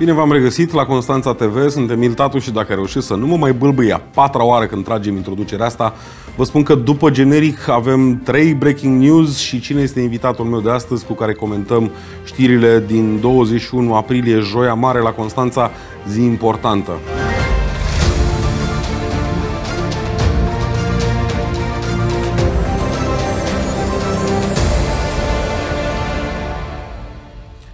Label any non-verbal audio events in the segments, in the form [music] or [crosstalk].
Bine v-am regăsit la Constanța TV, suntem Tatu și dacă reușesc să nu mă mai bâlbâi a patra oară când tragem introducerea asta, vă spun că după generic avem trei breaking news și cine este invitatul meu de astăzi cu care comentăm știrile din 21 aprilie, joia mare la Constanța, zi importantă.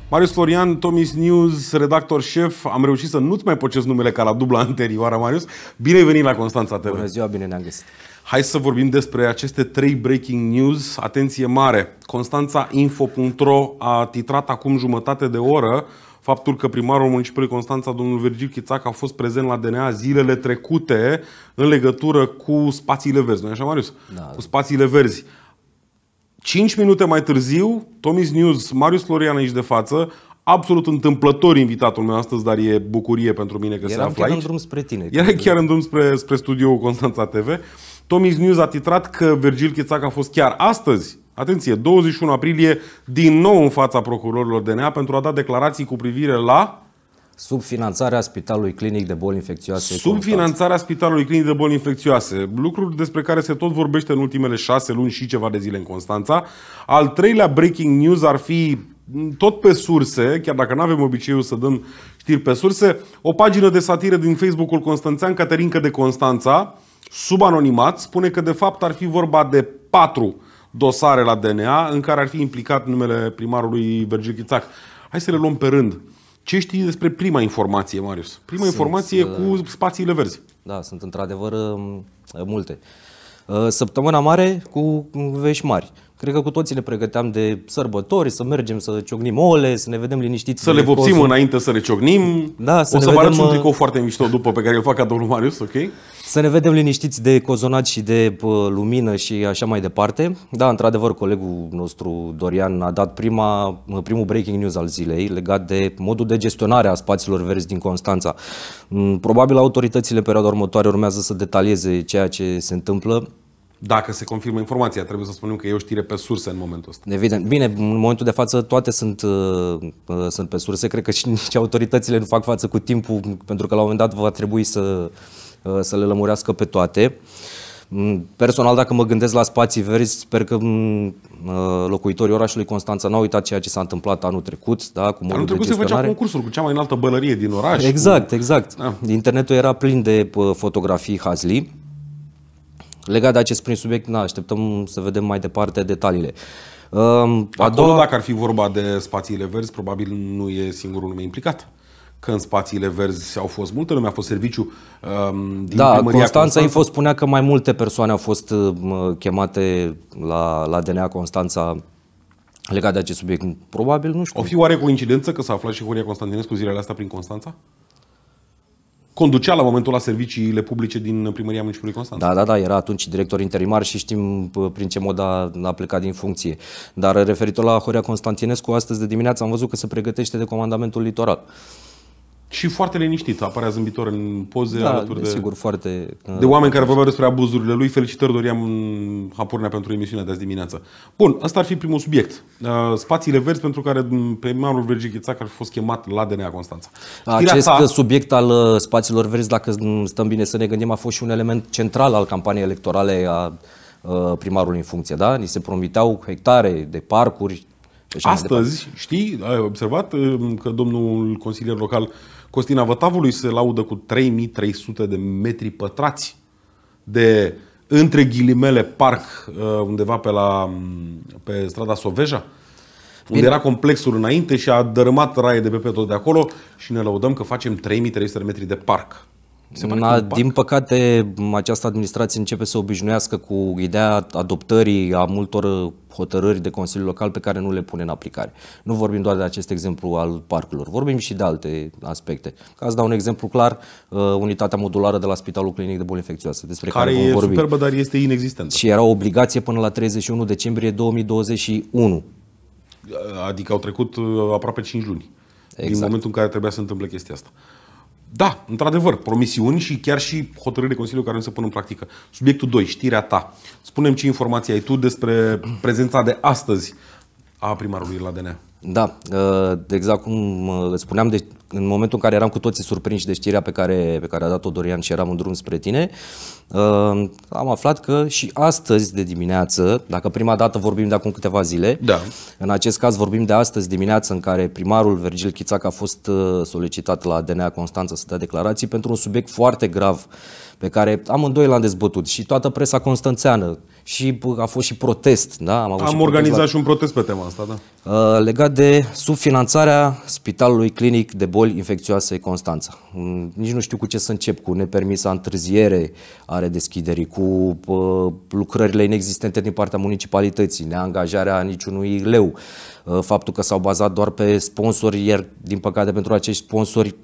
Marius Florian, Tomis News, redactor șef. Am reușit să nu-ți mai pocesc numele ca la dubla anterioară, Marius. Bine ai venit la Constanța TV. Bună ziua, bine ne-am găsit. Hai să vorbim despre aceste trei breaking news. Atenție mare! Constanțainfo.ro a titrat acum jumătate de oră faptul că primarul municipiului Constanța, domnul Virgil Chițac, a fost prezent la DNA zilele trecute în legătură cu spațiile verzi. Nu așa, Marius? Da. Cu spațiile verzi. 5 minute mai târziu, Tomis News, Marius Florian aici de față, absolut întâmplător invitatul meu astăzi, dar e bucurie pentru mine că Eram se află chiar aici. în drum spre tine. Era chiar în drum spre, spre studioul Constanța TV. Tomis News a titrat că Virgil Chețac a fost chiar astăzi Atenție, 21 aprilie, din nou în fața procurorilor DNA pentru a da declarații cu privire la subfinanțarea Spitalului Clinic de Boli Infecțioase. Subfinanțarea Spitalului Clinic de Boli Infecțioase, lucruri despre care se tot vorbește în ultimele șase luni și ceva de zile în Constanța. Al treilea breaking news ar fi tot pe surse, chiar dacă nu avem obiceiul să dăm știri pe surse, o pagină de satire din Facebook-ul Constanțean, Caterinca de Constanța, sub anonimat, spune că de fapt ar fi vorba de patru dosare la DNA în care ar fi implicat numele primarului Vergil Chițac. Hai să le luăm pe rând. Uh, ce știi despre prima informație, Marius? Prima sunt, informație uh, cu spațiile verzi. Da, sunt într-adevăr um, multe. Uh, săptămâna mare cu vești mari. Cred că cu toții ne pregăteam de sărbători, să mergem să ciocnim ole, să ne vedem liniștiți. Să le vopsim cozul. înainte să ne ciocnim. Da, să o să ne vă vedem... arăt un uh, tricou foarte mișto după pe care îl fac ca domnul Marius, ok? Să ne vedem liniștiți de cozonat și de lumină și așa mai departe. Da, într-adevăr, colegul nostru Dorian a dat prima, primul breaking news al zilei legat de modul de gestionare a spațiilor verzi din Constanța. Mm, probabil autoritățile în perioada următoare urmează să detalieze ceea ce se întâmplă. Dacă se confirmă informația, trebuie să spunem că e o știre pe surse în momentul ăsta. Evident. Bine, în momentul de față toate sunt, uh, uh sunt pe surse. Cred că și nici autoritățile nu fac față cu timpul, pentru că la un moment dat va trebui să, Uh, să le lămurească pe toate. Mm, personal, dacă mă gândesc la spații verzi, sper că mm, uh, locuitorii orașului Constanța n-au uitat ceea ce s-a întâmplat anul trecut, da, cu modul anul trecut de gestionare. se făcea concursul cu cea mai înaltă bălărie din oraș. Exact, cu... exact. Da. Internetul era plin de fotografii hazli. Legat de acest prim subiect, na, așteptăm să vedem mai departe detaliile. Um, Acolo, doua... dacă ar fi vorba de spațiile verzi, probabil nu e singurul nume implicat că în spațiile verzi au fost multe lume, a fost serviciu uh, din da, primăria Constanța. Da, fost spunea că mai multe persoane au fost uh, chemate la, la DNA Constanța legat de acest subiect. Probabil, nu știu. O fi oare coincidență că s-a aflat și Horia Constantinescu zilele astea prin Constanța? Conducea la momentul la serviciile publice din primăria municipiului Constanța. Da, da, da, era atunci director interimar și știm uh, prin ce mod a, a plecat din funcție. Dar uh, referitor la Horia Constantinescu, astăzi de dimineață am văzut că se pregătește de comandamentul litoral. Uh, și foarte liniștit, apărea zâmbitor în poze da, alături de, sigur, foarte, de da. oameni care vorbeau despre abuzurile lui. Felicitări, Dorian Hapurnea, pentru emisiunea de azi dimineață. Bun, ăsta ar fi primul subiect. Uh, spațiile verzi pentru care mm, primarul Virgil Chițac ar fi fost chemat la DNA Constanța. Știrea Acest ta... subiect al uh, spațiilor verzi, dacă mm, stăm bine să ne gândim, a fost și un element central al campaniei electorale a uh, primarului în funcție. Da? Ni se promiteau hectare de parcuri. Astăzi, știi, ai observat că domnul consilier local Costina Vătavului se laudă cu 3300 de metri pătrați de între ghilimele parc uh, undeva pe, la, mm, pe strada Soveja, Bine. unde era complexul înainte și a dărâmat raie de pe tot de acolo și ne laudăm că facem 3300 de metri de parc. Se Na, din păcate, această administrație începe să obișnuiască cu ideea adoptării a multor uh, hotărâri de Consiliul Local pe care nu le pune în aplicare. Nu vorbim doar de acest exemplu al parcurilor, vorbim și de alte aspecte. Ca să dau un exemplu clar, uh, unitatea modulară de la Spitalul Clinic de Boli Infecțioase, despre care, care vom e vorbi. superbă, dar este inexistentă. Și era o obligație până la 31 decembrie 2021. Adică au trecut uh, aproape 5 luni exact. din momentul în care trebuia să întâmple chestia asta. Da, într-adevăr, promisiuni și chiar și hotărâri de Consiliu care nu se pun în practică. Subiectul 2, știrea ta. Spunem ce informații ai tu despre prezența de astăzi a primarului la DNA. Da, uh, de exact cum uh, spuneam, de, deci, în momentul în care eram cu toții surprinși de știrea pe care, pe care a dat-o Dorian și eram în drum spre tine, uh, am aflat că și astăzi de dimineață, dacă prima dată vorbim de acum câteva zile, da. în acest caz vorbim de astăzi dimineață în care primarul Virgil Chițac a fost solicitat la DNA Constanța să dea declarații pentru un subiect foarte grav pe care amândoi l-am dezbătut și toată presa constanțeană, și a fost și protest. Da? Am, avut Am și organizat la... și un protest pe tema asta, da. Uh, legat de subfinanțarea Spitalului Clinic de Boli Infecțioase Constanța. Mm, nici nu știu cu ce să încep, cu nepermisa întârziere a redeschiderii, cu uh, lucrările inexistente din partea municipalității, neangajarea niciunui leu, uh, faptul că s-au bazat doar pe sponsori, iar din păcate pentru acești sponsori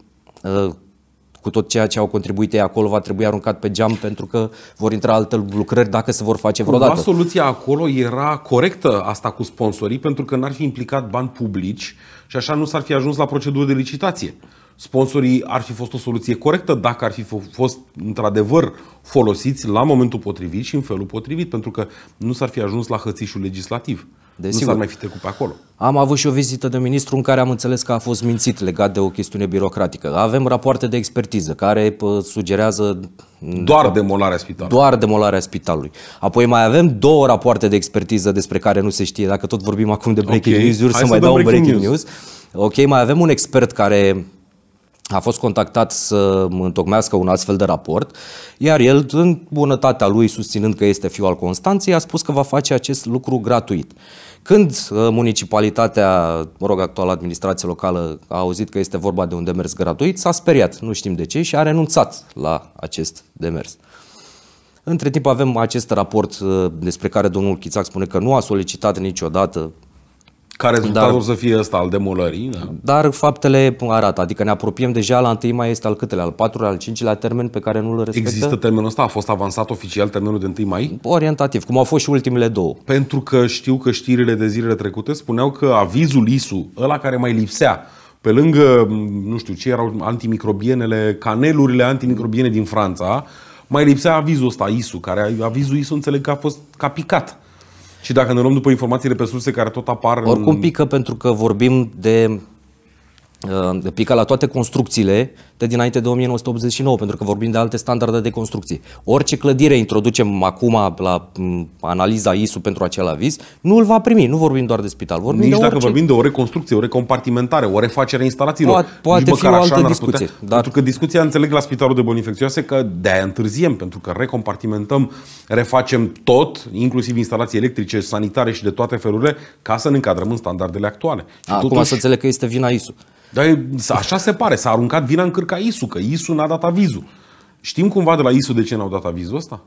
cu tot ceea ce au contribuit ei acolo va trebui aruncat pe geam pentru că vor intra alte lucrări dacă se vor face vreodată. Cumva soluția acolo era corectă asta cu sponsorii pentru că n-ar fi implicat bani publici și așa nu s-ar fi ajuns la procedură de licitație sponsorii ar fi fost o soluție corectă dacă ar fi fost într-adevăr folosiți la momentul potrivit și în felul potrivit, pentru că nu s-ar fi ajuns la hățișul legislativ. Desigur. Nu s-ar mai fi trecut pe acolo. Am avut și o vizită de ministru în care am înțeles că a fost mințit legat de o chestiune birocratică. Avem rapoarte de expertiză care sugerează... Mm, Doar fapt, demolarea spitalului. Doar demolarea spitalului. Apoi mai avem două rapoarte de expertiză despre care nu se știe. Dacă tot vorbim acum de breaking okay. news să, să mai dau un breaking news. news. Ok, mai avem un expert care a fost contactat să întocmească un astfel de raport, iar el, în bunătatea lui, susținând că este fiul al Constanței, a spus că va face acest lucru gratuit. Când uh, municipalitatea, mă rog, actuală administrație locală a auzit că este vorba de un demers gratuit, s-a speriat, nu știm de ce, și a renunțat la acest demers. Între timp avem acest raport uh, despre care domnul Chițac spune că nu a solicitat niciodată care rezultatul dar, să fie ăsta al demolării. Da? Dar faptele arată, adică ne apropiem deja la 1 mai este al câtelea, al 4 al 5-lea termen pe care nu îl respectă. Există termenul ăsta? A fost avansat oficial termenul de 1 mai? Orientativ, cum au fost și ultimele două. Pentru că știu că știrile de zilele trecute spuneau că avizul ISU, ăla care mai lipsea, pe lângă, nu știu ce erau antimicrobienele, canelurile antimicrobiene din Franța, mai lipsea avizul ăsta ISU, care avizul ISU înțeleg că a fost capicat și dacă ne luăm după informațiile pe surse care tot apar... Oricum în... pică pentru că vorbim de pică la toate construcțiile de dinainte de 1989, pentru că vorbim de alte standarde de construcție. Orice clădire introducem acum la analiza ISU pentru acel aviz, nu îl va primi. Nu vorbim doar de spital, vorbim Nici de orice. dacă vorbim de o reconstrucție, o recompartimentare, o refacere a instalațiilor. Poate, poate fi o altă discuție. Putea, dar... Pentru că discuția, înțeleg la spitalul de boli infecțioase, că de-aia întârziem, pentru că recompartimentăm, refacem tot, inclusiv instalații electrice, sanitare și de toate felurile, ca să ne încadrăm în standardele actuale. Și acum totuși... să înțeleg că este vina ISU. Dar e, așa se pare, s-a aruncat vina în cârca ISU, că ISU n-a dat avizul. Știm cumva de la ISU de ce n-au dat avizul ăsta?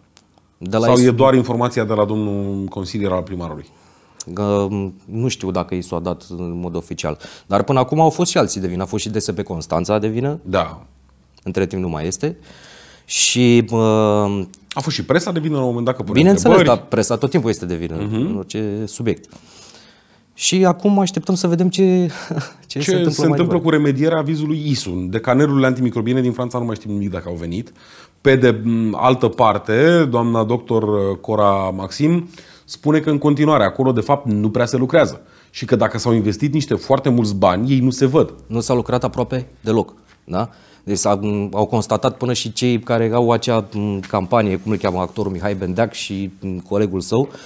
De la Sau ISU... e doar informația de la domnul consilier al primarului? Nu știu dacă ISU a dat în mod oficial. Dar până acum au fost și alții de vină. A fost și DSP Constanța de vină. Da. Între timp nu mai este. Și... Uh... A fost și presa de vină la un moment dat că Bineînțeles, dar presa tot timpul este de vină uh-huh. în orice subiect. Și acum așteptăm să vedem ce, [laughs] ce, ce se întâmplă, se întâmplă cu remedierea avizului ISUN. De canerurile antimicrobiene din Franța nu mai știm nimic dacă au venit. Pe de altă parte, doamna doctor uh, Cora Maxim spune că în continuare acolo de fapt nu prea se lucrează și că dacă s-au investit niște foarte mulți bani, ei nu se văd. Nu s-a lucrat aproape deloc. Da? Deci au constatat până și cei care au acea campanie, cum îl cheamă actorul Mihai Bendeac și colegul său, uh,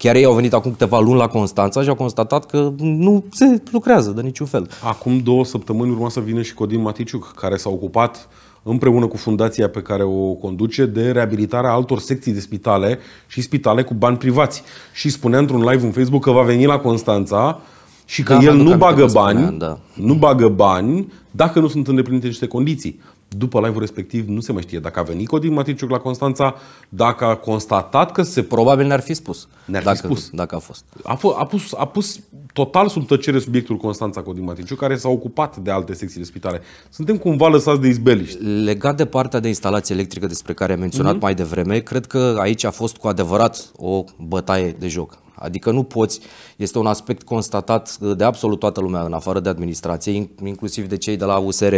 Chiar ei au venit acum câteva luni la Constanța și au constatat că nu se lucrează de niciun fel. Acum două săptămâni urma să vină și Codin Maticiuc, care s-a ocupat împreună cu fundația pe care o conduce, de reabilitarea altor secții de spitale și spitale cu bani privați. Și spunea într-un live în Facebook că va veni la Constanța și că da, el nu bagă bani, spunea, da. nu bagă bani dacă nu sunt îndeplinite niște condiții. După live-ul respectiv nu se mai știe dacă a venit Codin Maticiuc la Constanța, dacă a constatat că se... Probabil ne-ar fi spus. Ne-ar dacă, fi spus. Dacă a fost. A, f- a, pus, a pus total sub tăcere subiectul Constanța Codin Maticiuc, care s-a ocupat de alte secții de spitale. Suntem cumva lăsați de izbeliști. Legat de partea de instalație electrică despre care am menționat mm-hmm. mai devreme, cred că aici a fost cu adevărat o bătaie de joc Adică nu poți, este un aspect constatat uh, de absolut toată lumea în afară de administrație, inclusiv de cei de la USR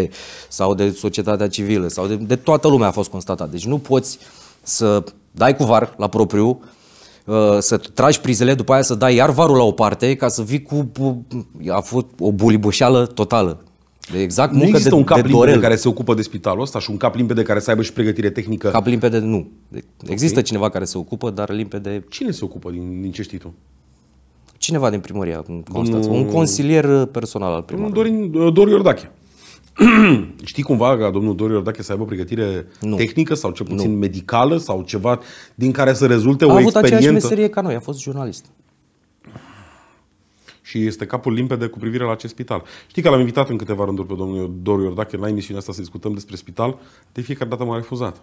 sau de societatea civilă sau de, de toată lumea a fost constatat. Deci nu poți să dai cu var la propriu, uh, să tragi prizele, după aia să dai iar varul la o parte ca să vii cu... Uh, a fost o bulibușeală totală. Exact, nu există de, un cap de limpede care se ocupă de spitalul ăsta și un cap limpede care să aibă și pregătire tehnică? Cap limpede nu. Există okay. cineva care se ocupă, dar limpede... Cine se ocupă din, din ce știi tu? Cineva din primăria Constanța. Un consilier uh, personal al primarului. Dorin, uh, Dorin Iordache. [clears throat] Știi cumva că domnul Dor Iordache să aibă pregătire nu. tehnică sau cel puțin nu. medicală sau ceva din care să rezulte a o experiență? A avut aceeași meserie ca noi, a fost jurnalist și este capul limpede cu privire la acest spital. Știi că l-am invitat în câteva rânduri pe domnul Doru Iordache la emisiunea asta să discutăm despre spital, de fiecare dată m-a refuzat.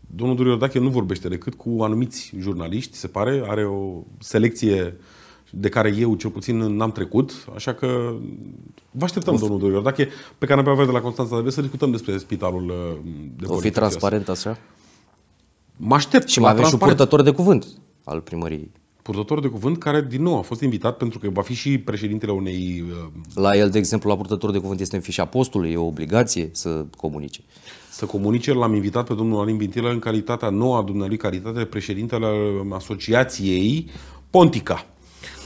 Domnul Doru Iordache nu vorbește decât cu anumiți jurnaliști, se pare, are o selecție de care eu cel puțin n-am trecut, așa că vă așteptăm, Uf. domnul Doior. Dacă e pe avea de la Constanța de să discutăm despre spitalul uh, de O fi transparent așa? Mă aștept. Și mai avem și un purtător de cuvânt al primăriei purtător de cuvânt care, din nou, a fost invitat pentru că va fi și președintele unei... Uh, la el, de exemplu, la purtător de cuvânt este în fișa postului, e o obligație să comunice. Să comunice, l-am invitat pe domnul Alin Bintilă în calitatea nouă a dumnealui calitate președintele asociației Pontica.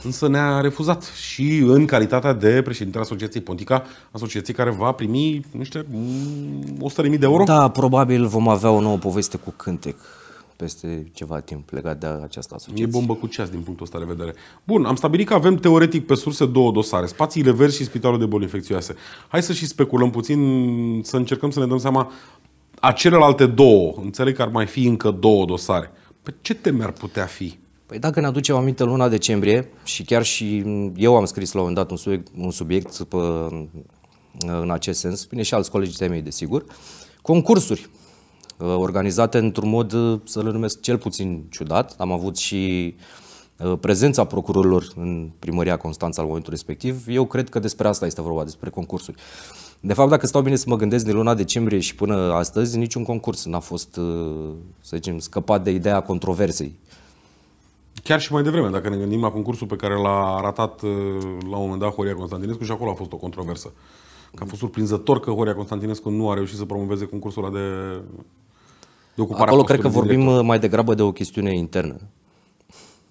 Însă ne-a refuzat și în calitatea de președintele Asociației Pontica, asociație care va primi, nu știu, 100.000 de euro. Da, probabil vom avea o nouă poveste cu cântec peste ceva timp legat de această asociație. E bombă cu ceas din punctul ăsta de vedere. Bun, am stabilit că avem teoretic pe surse două dosare, spațiile verzi și spitalul de boli infecțioase. Hai să și speculăm puțin, să încercăm să ne dăm seama a celelalte două. Înțeleg că ar mai fi încă două dosare. Pe ce teme ar putea fi? Păi dacă ne aducem aminte luna decembrie și chiar și eu am scris la un dat un subiect, un subiect pe, în acest sens, bine și alți colegi de mei, desigur, concursuri Uh, organizate într-un mod, uh, să le numesc, cel puțin ciudat. Am avut și uh, prezența procurorilor în primăria Constanța la momentul respectiv. Eu cred că despre asta este vorba, despre concursuri. De fapt, dacă stau bine să mă gândesc din luna decembrie și până astăzi, niciun concurs n-a fost, să zicem, scăpat de ideea controversei. Chiar și mai devreme, dacă ne gândim la concursul pe care l-a ratat la un moment dat Horia Constantinescu și acolo a fost o controversă. Că a fost surprinzător că Horia Constantinescu nu a reușit să promoveze concursul ăla de, de ocupare Acolo cred că vorbim director. Uh, mai degrabă de o chestiune internă.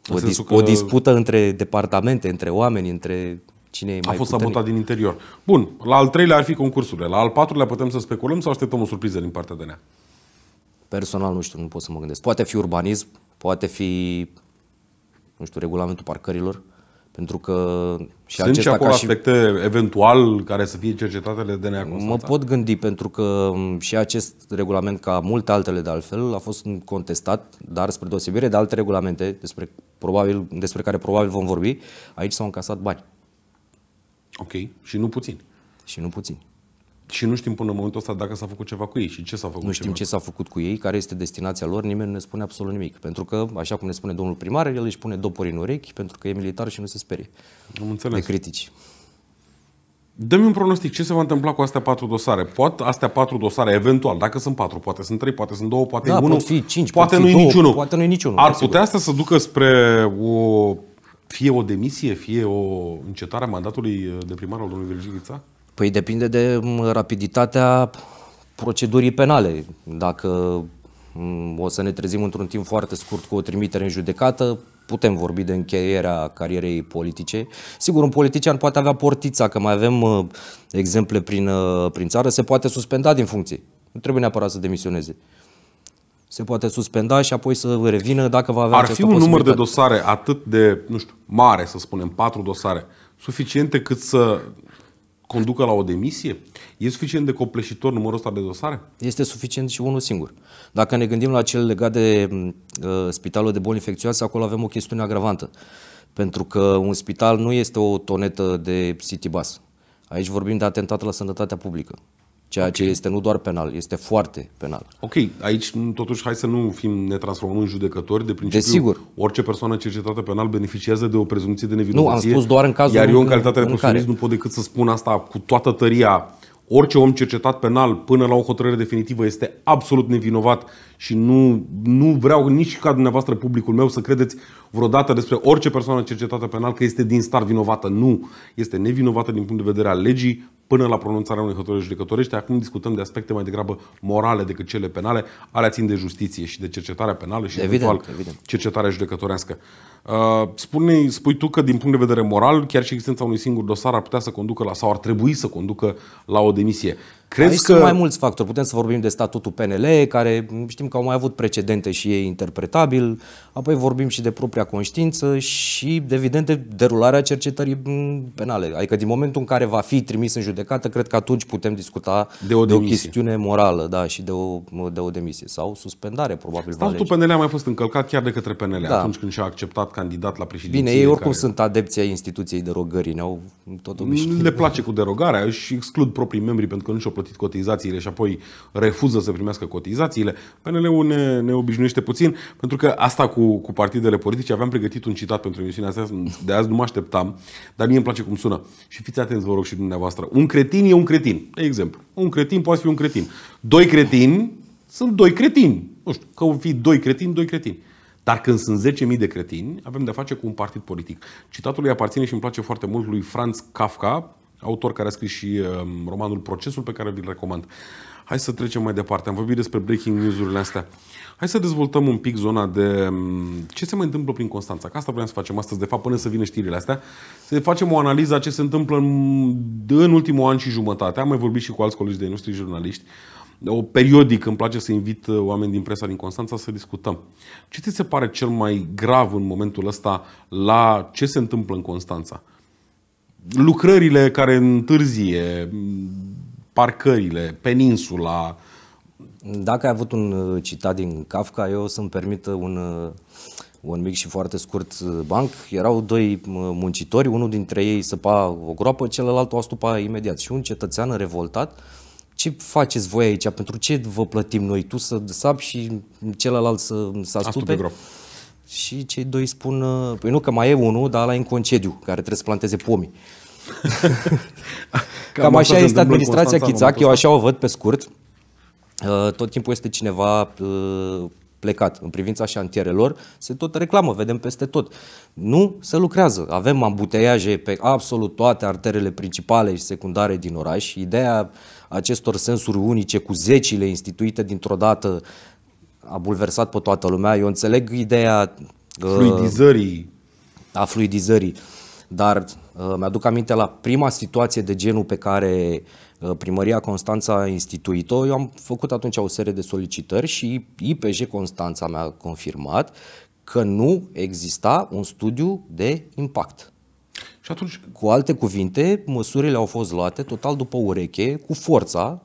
O, dis- că... o dispută între departamente, între oameni, între cine e mai A fost puternic. sabotat din interior. Bun, la al treilea ar fi concursurile. La al patrulea putem să speculăm sau așteptăm o surpriză din partea nea? Personal nu știu, nu pot să mă gândesc. Poate fi urbanism, poate fi, nu știu, regulamentul parcărilor. Pentru că și Sunt acesta, și acolo ca și... aspecte eventual care să fie cercetatele de DNA Mă pot gândi, pentru că și acest regulament, ca multe altele de altfel, a fost contestat, dar spre deosebire de alte regulamente despre, probabil, despre care probabil vom vorbi, aici s-au încasat bani. Ok, și nu puțin. Și nu puțin. Și nu știm până în momentul ăsta dacă s-a făcut ceva cu ei și ce s-a făcut. Nu știm ceva. ce s-a făcut cu ei, care este destinația lor, nimeni nu ne spune absolut nimic. Pentru că, așa cum ne spune domnul primar, el își pune dopori în urechi pentru că e militar și nu se sperie Am înțeles. de critici. Dă-mi un pronostic, ce se va întâmpla cu astea patru dosare? Poate astea patru dosare, eventual, dacă sunt patru, poate sunt trei, poate sunt două, poate da, unul, fi cinci, poate nu e niciunul. Poate nu niciunul. Ar putea asta să ducă spre o, fie o demisie, fie o încetare a mandatului de primar al domnului Virgilița? Păi depinde de rapiditatea procedurii penale. Dacă o să ne trezim într-un timp foarte scurt cu o trimitere în judecată, putem vorbi de încheierea carierei politice. Sigur, un politician poate avea portița, că mai avem uh, exemple prin, uh, prin țară, se poate suspenda din funcție. Nu trebuie neapărat să demisioneze se poate suspenda și apoi să revină dacă va avea Ar fi un număr de dosare atât de, nu știu, mare, să spunem, patru dosare, suficiente cât să conducă la o demisie? E suficient de copleșitor numărul ăsta de dosare? Este suficient și unul singur. Dacă ne gândim la cel legat de uh, spitalul de boli infecțioase, acolo avem o chestiune agravantă. Pentru că un spital nu este o tonetă de city bus. Aici vorbim de atentat la sănătatea publică ceea ce este nu doar penal, este foarte penal. Ok, aici totuși hai să nu fim, ne transformăm în judecători de principiu. Desigur. Orice persoană cercetată penal beneficiază de o prezumție de nevinovăție. Nu, am spus doar în cazul Iar eu în calitate de profesionist nu pot decât să spun asta cu toată tăria Orice om cercetat penal până la o hotărâre definitivă este absolut nevinovat și nu, nu vreau nici ca dumneavoastră publicul meu să credeți vreodată despre orice persoană cercetată penal că este din star vinovată. Nu. Este nevinovată din punct de vedere al legii până la pronunțarea unei hotărâri judecătorești. Acum discutăm de aspecte mai degrabă morale decât cele penale. Alea țin de justiție și de cercetarea penală și evident, eventual evident. cercetarea judecătorească. Uh, Spune, spui tu că din punct de vedere moral, chiar și existența unui singur dosar ar putea să conducă la, sau ar trebui să conducă la o demisie. Crezi Aici că... sunt mai mulți factori. Putem să vorbim de statutul PNL, care știm că au mai avut precedente și ei interpretabil, apoi vorbim și de propria conștiință și, evident, de derularea cercetării penale. Adică din momentul în care va fi trimis în judecată, cred că atunci putem discuta de o, demisie. de o chestiune morală da, și de o, de o demisie sau suspendare, probabil. Statutul PNL a mai fost încălcat chiar de către PNL da. atunci când și-a acceptat candidat la președinție. Bine, ei oricum care... sunt adepții ai instituției derogării, ne-au tot obișnuit. Le place cu derogarea, și exclud proprii membri pentru că nu și-o plătit cotizațiile și apoi refuză să primească cotizațiile. PNL-ul ne, ne obișnuiește puțin, pentru că asta cu, cu partidele politice, aveam pregătit un citat pentru emisiunea asta, de azi nu mă așteptam, dar mie îmi place cum sună. Și fiți atenți, vă rog, și dumneavoastră. Un cretin e un cretin. De exemplu, un cretin poate fi un cretin. Doi cretini sunt doi cretini. Nu știu, că fi doi cretini, doi cretini. Dar când sunt 10.000 de cretini, avem de-a face cu un partid politic. Citatul îi aparține și îmi place foarte mult lui Franz Kafka, autor care a scris și um, romanul Procesul pe care vi-l recomand. Hai să trecem mai departe. Am vorbit despre breaking news-urile astea. Hai să dezvoltăm un pic zona de um, ce se mai întâmplă prin Constanța. Că asta vreau să facem astăzi, de fapt, până să vină știrile astea. Să facem o analiză a ce se întâmplă în, în ultimul an și jumătate. Am mai vorbit și cu alți colegi de noștri jurnaliști. O periodic îmi place să invit uh, oameni din presa din Constanța să discutăm. Ce ți se pare cel mai grav în momentul ăsta la ce se întâmplă în Constanța? lucrările care întârzie, parcările, peninsula. Dacă ai avut un uh, citat din Kafka, eu să-mi permit un, uh, un mic și foarte scurt uh, banc. Erau doi muncitori, unul dintre ei săpa o groapă, celălalt o astupa imediat. Și un cetățean revoltat, ce faceți voi aici? Pentru ce vă plătim noi? Tu să sapi și celălalt să, să astupe? astupe groapă și cei doi spun, uh, păi nu că mai e unul, dar la în concediu, care trebuie să planteze pomii. [laughs] Cam, Cam așa este administrația Chițac, eu așa o văd pe scurt. Uh, tot timpul este cineva uh, plecat în privința șantierelor, se tot reclamă, vedem peste tot. Nu se lucrează. Avem ambuteiaje pe absolut toate arterele principale și secundare din oraș. Ideea acestor sensuri unice cu zecile instituite dintr-o dată a bulversat pe toată lumea. Eu înțeleg ideea uh, fluidizării. A fluidizării. Dar uh, mi-aduc aminte la prima situație de genul pe care uh, primăria Constanța a instituit-o. Eu am făcut atunci o serie de solicitări și IPJ Constanța mi-a confirmat că nu exista un studiu de impact. Și atunci... Cu alte cuvinte, măsurile au fost luate total după ureche, cu forța,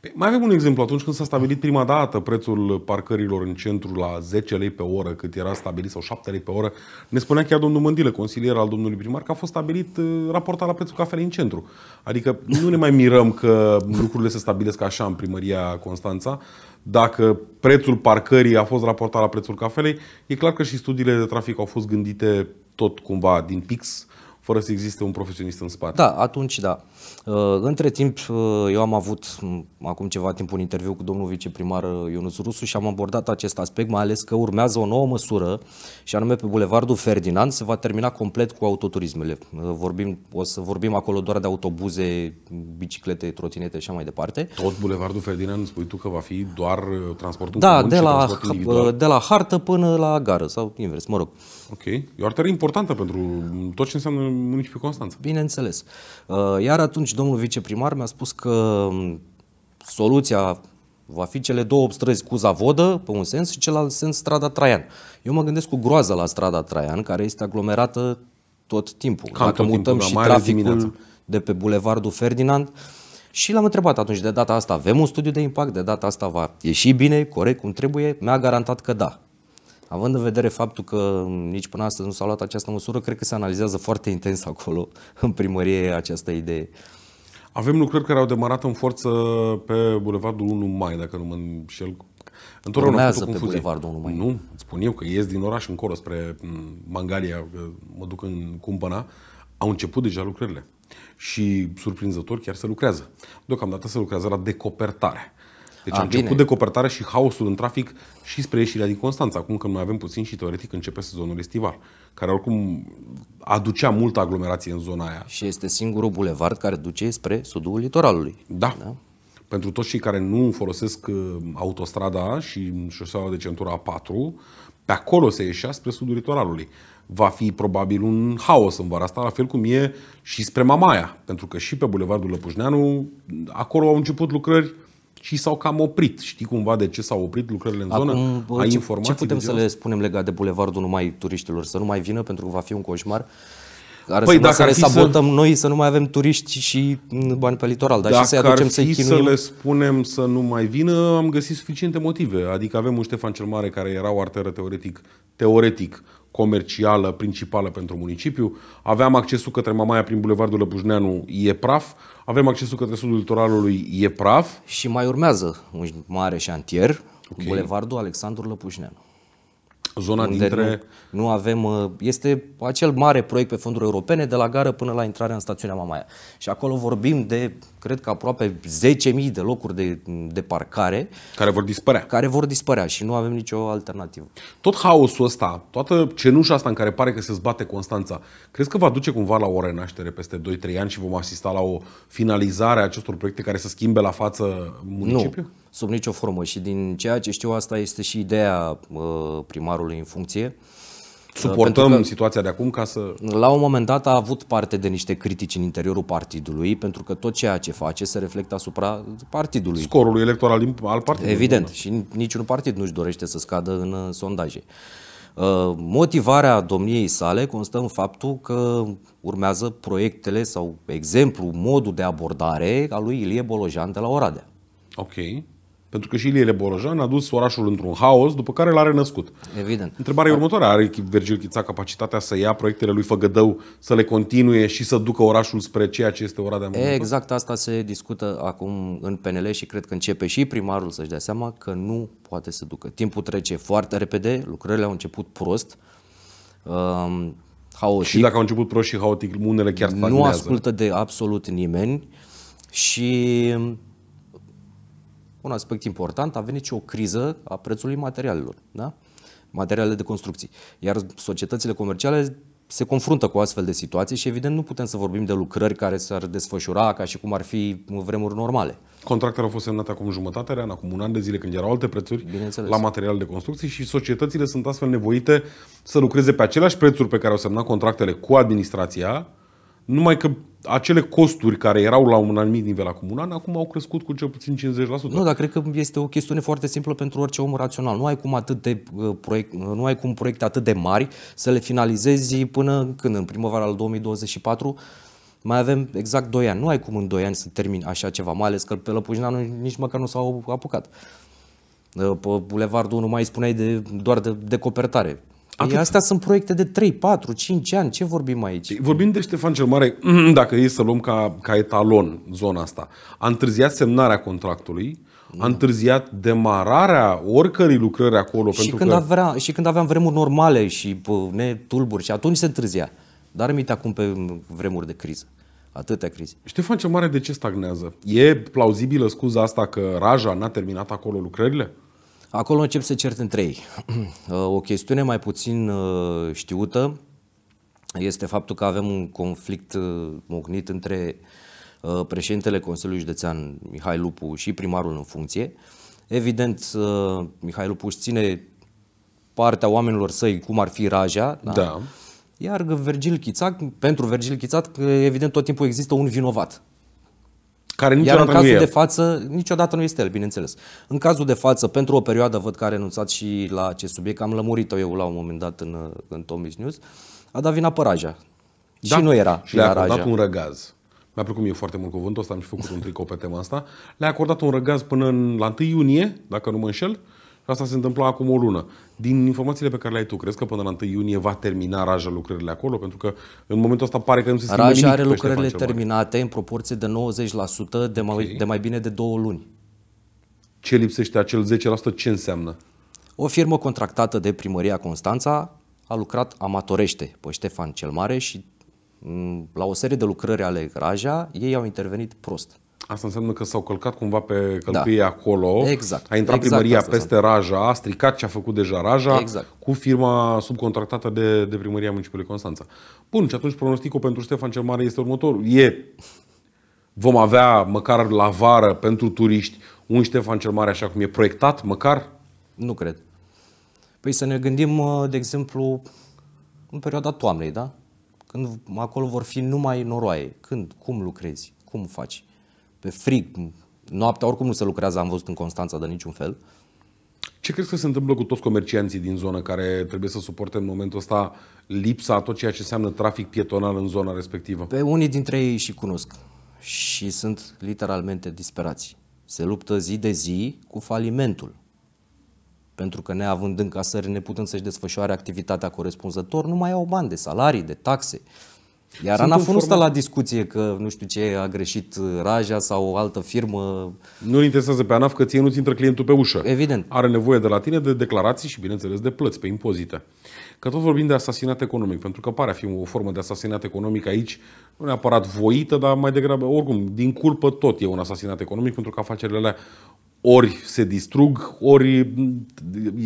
Păi, mai avem un exemplu. Atunci când s-a stabilit prima dată prețul parcărilor în centru la 10 lei pe oră, cât era stabilit, sau 7 lei pe oră, ne spunea chiar domnul Mândile, consilier al domnului primar, că a fost stabilit uh, raportat la prețul cafelei în centru. Adică nu ne mai mirăm că lucrurile se stabilesc așa în primăria Constanța. Dacă prețul parcării a fost raportat la prețul cafelei, e clar că și studiile de trafic au fost gândite tot cumva din pix, fără să existe un profesionist în spate. Da, atunci da. Uh, între timp, uh, eu am avut acum ceva timp un interviu cu domnul viceprimar uh, Ionuț Rusu și am abordat acest aspect, mai ales că urmează o nouă măsură și anume pe Bulevardul Ferdinand se va termina complet cu autoturismele. Vorbim, o să vorbim acolo doar de autobuze, biciclete, trotinete și așa mai departe. Tot Bulevardul Ferdinand spui tu că va fi doar transportul da, comun de la, de la hartă până la gară sau invers, mă rog. Ok. E o arteră importantă pentru tot ce înseamnă municipiul Constanța. Bineînțeles. Iar atunci atunci domnul viceprimar mi-a spus că mm, soluția va fi cele două străzi cu Zavodă, pe un sens, și celălalt sens strada Traian. Eu mă gândesc cu groază la strada Traian, care este aglomerată tot timpul. Cam Dacă tot mutăm timpul, da, și traficul dimineața. de pe Bulevardul Ferdinand, și l-am întrebat atunci, de data asta avem un studiu de impact, de data asta va ieși bine, corect, cum trebuie? Mi-a garantat că da. Având în vedere faptul că nici până astăzi nu s-a luat această măsură, cred că se analizează foarte intens acolo, [laughs] în primărie, această idee. Avem lucrări care au demarat în forță pe Bulevardul 1 Mai, dacă nu mă înșel. Întotdeauna Urmează pe confuzie. Bulevardul 1 Mai. Nu, spun eu că ies din oraș încolo spre Mangalia, mă duc în Cumpăna, au început deja lucrările. Și, surprinzător, chiar se lucrează. Deocamdată se lucrează la decopertare. Deci ah, A, am bine. început decopertarea și haosul în trafic și spre ieșirea din Constanța, acum când mai avem puțin și teoretic începe sezonul estival, care oricum aducea multă aglomerație în zona aia. Și este singurul bulevard care duce spre sudul litoralului. Da. da? Pentru toți cei care nu folosesc uh, autostrada și șoseaua de centura A4, pe acolo se ieșea spre sudul litoralului va fi probabil un haos în vara asta, la fel cum e și spre Mamaia, pentru că și pe Bulevardul Lăpușneanu, acolo au început lucrări și s-au cam oprit. Știi cumva de ce s-au oprit lucrările în Acum, zonă? Bă, Ai ce, informații ce putem să le spunem legat de bulevardul numai turiștilor? Să nu mai vină pentru că va fi un coșmar? Care păi, dacă care sabotăm să... noi să nu mai avem turiști și bani pe litoral, dar dacă și să-i aducem să-i chinuim. să le spunem să nu mai vină, am găsit suficiente motive. Adică avem un Ștefan cel Mare care era o arteră teoretic, teoretic comercială principală pentru municipiu. Aveam accesul către Mamaia prin Bulevardul Lăbușneanu, e praf. Avem accesul către sudul litoralului, e Și mai urmează un mare șantier, okay. Bulevardul Alexandru Lăpușneanu zona unde dintre... nu, nu avem... Uh, este acel mare proiect pe fonduri europene de la gară până la intrarea în stațiunea Mamaia. Și acolo vorbim de, cred că aproape 10.000 de locuri de, de parcare. Care vor dispărea. Care vor dispărea și nu avem nicio alternativă. Tot haosul ăsta, toată cenușa asta în care pare că se zbate Constanța, crezi că va duce cumva la o renaștere peste 2-3 ani și vom asista la o finalizare a acestor proiecte care să schimbe la față municipiul? Nu sub nicio formă și din ceea ce știu asta este și ideea uh, primarului în funcție. Suportăm uh, că, situația de acum ca să... La un moment dat a avut parte de niște critici în interiorul partidului, pentru că tot ceea ce face se reflectă asupra partidului. Scorul electoral al partidului. Evident, și niciun partid nu-și dorește să scadă în uh, sondaje. Motivarea domniei sale constă în faptul că urmează proiectele sau exemplu, modul de abordare al lui Ilie Bolojan de la Oradea. Ok. Pentru că și Ilie Borojan a dus orașul într-un haos, după care l-a renăscut. Evident. Întrebarea da. următoare, are Virgil Chița capacitatea să ia proiectele lui Făgădău, să le continue și să ducă orașul spre ceea ce este de momentan? Exact asta se discută acum în PNL și cred că începe și primarul să-și dea seama că nu poate să ducă. Timpul trece foarte repede, lucrările au început prost, um, haotic. Și dacă au început prost și haotic, unele chiar stagnează. Nu ascultă de absolut nimeni și un aspect important, a venit și o criză a prețului materialelor, da? materialele de construcții. Iar societățile comerciale se confruntă cu astfel de situații și evident nu putem să vorbim de lucrări care s-ar desfășura ca și cum ar fi în vremuri normale. Contractele au fost semnate acum jumătate de an, acum un an de zile, când erau alte prețuri la materiale de construcții și societățile sunt astfel nevoite să lucreze pe aceleași prețuri pe care au semnat contractele cu administrația, numai că acele costuri care erau la un anumit nivel acum un an, acum au crescut cu cel puțin 50%. Nu, dar cred că este o chestiune foarte simplă pentru orice om rațional. Nu ai cum atât de uh, proiect, uh, nu ai cum proiecte atât de mari să le finalizezi până când, în primăvara al 2024, mai avem exact 2 ani. Nu ai cum în 2 ani să termin așa ceva, mai ales că pe nu, nici măcar nu s-au apucat. Uh, pe Bulevardul nu mai spuneai de, doar de decopertare. Păi Atât. astea sunt proiecte de 3, 4, 5 ani. Ce vorbim aici? Păi, vorbim de Ștefan cel Mare, [clears throat] dacă e să luăm ca, ca etalon zona asta. A întârziat semnarea contractului, a da. întârziat demararea oricărei lucrări acolo. Și, pentru când, că... avea, și când aveam vremuri normale și pă, ne tulburi și atunci se întârzia. Dar mi acum pe vremuri de criză. Atâtea crize. Ștefan cel Mare de ce stagnează? E plauzibilă scuza asta că Raja n-a terminat acolo lucrările? Acolo încep să cert între ei. [clears throat] Uh, o chestiune mai puțin uh, știută este faptul că avem un conflict uh, mocnit între președintele Consiliului Județean Mihai Lupu și primarul în funcție. Evident, Mihai Lupu își ține partea oamenilor săi, cum ar fi Raja, da? Da. iar Vergil Chițac, pentru Vergil Chițac, evident, tot timpul există un vinovat. Care niciodată Iar în cazul nu e. de față, niciodată nu este el, bineînțeles. În cazul de față, pentru o perioadă, văd că a renunțat și la acest subiect, am lămurit-o eu la un moment dat în, în Tomis News, a dat vina păraja. Da. Și nu era. Și le-a acordat un răgaz. Mi-a plăcut mie foarte mult cuvântul ăsta, am și făcut un tricou pe tema asta. Le-a acordat un răgaz până în, la 1 iunie, dacă nu mă înșel, uh, Asta se întâmplă acum o lună. Din informațiile pe care le ai tu, crezi că până la 1 iunie va termina Raja lucrările acolo? Pentru că în momentul ăsta pare că nu se schimbă Raja are lucrările terminate în proporție de 90% de mai, okay. de mai bine de două luni. Ce lipsește acel 10%? Ce înseamnă? O firmă contractată de primăria Constanța a lucrat amatorește pe Ștefan cel Mare și mm, la o serie de lucrări ale Raja, ei au intervenit prost. Asta înseamnă că s-au călcat cumva pe călcâie da. acolo. Exact. A intrat exact primăria peste Raja, a stricat ce a făcut deja Raja exact. cu firma subcontractată de, de primăria municipiului Constanța. Bun, și atunci pronosticul pentru Ștefan cel Mare este următorul. E vom avea măcar la vară pentru turiști un Ștefan cel Mare așa cum e proiectat, măcar? Nu cred. Păi să ne gândim, uh, de exemplu, în perioada toamnei, da? Când acolo vor fi numai noroaie. Când? Cum lucrezi? Cum faci? pe frig, noaptea oricum nu se lucrează, am văzut în Constanța de niciun fel. Ce crezi că se întâmplă cu toți comercianții din zonă care trebuie să suporte în momentul ăsta lipsa a tot ceea ce înseamnă trafic pietonal în zona respectivă? Pe unii dintre ei și cunosc și sunt literalmente disperați. Se luptă zi de zi cu falimentul. Pentru că neavând încasări, neputând să-și desfășoare activitatea corespunzător, nu mai au bani de salarii, de taxe. Iar Sunt Ana Fur stă la discuție că nu știu ce a greșit Raja sau o altă firmă. Nu-l interesează pe ANAF că ție nu-ți intră clientul pe ușă. Evident. Are nevoie de la tine de declarații și, bineînțeles, de plăți pe impozite. Că tot vorbim de asasinat economic, pentru că pare a fi o formă de asasinat economic aici, nu neapărat voită, dar mai degrabă, oricum, din culpă tot e un asasinat economic, pentru că afacerile alea ori se distrug, ori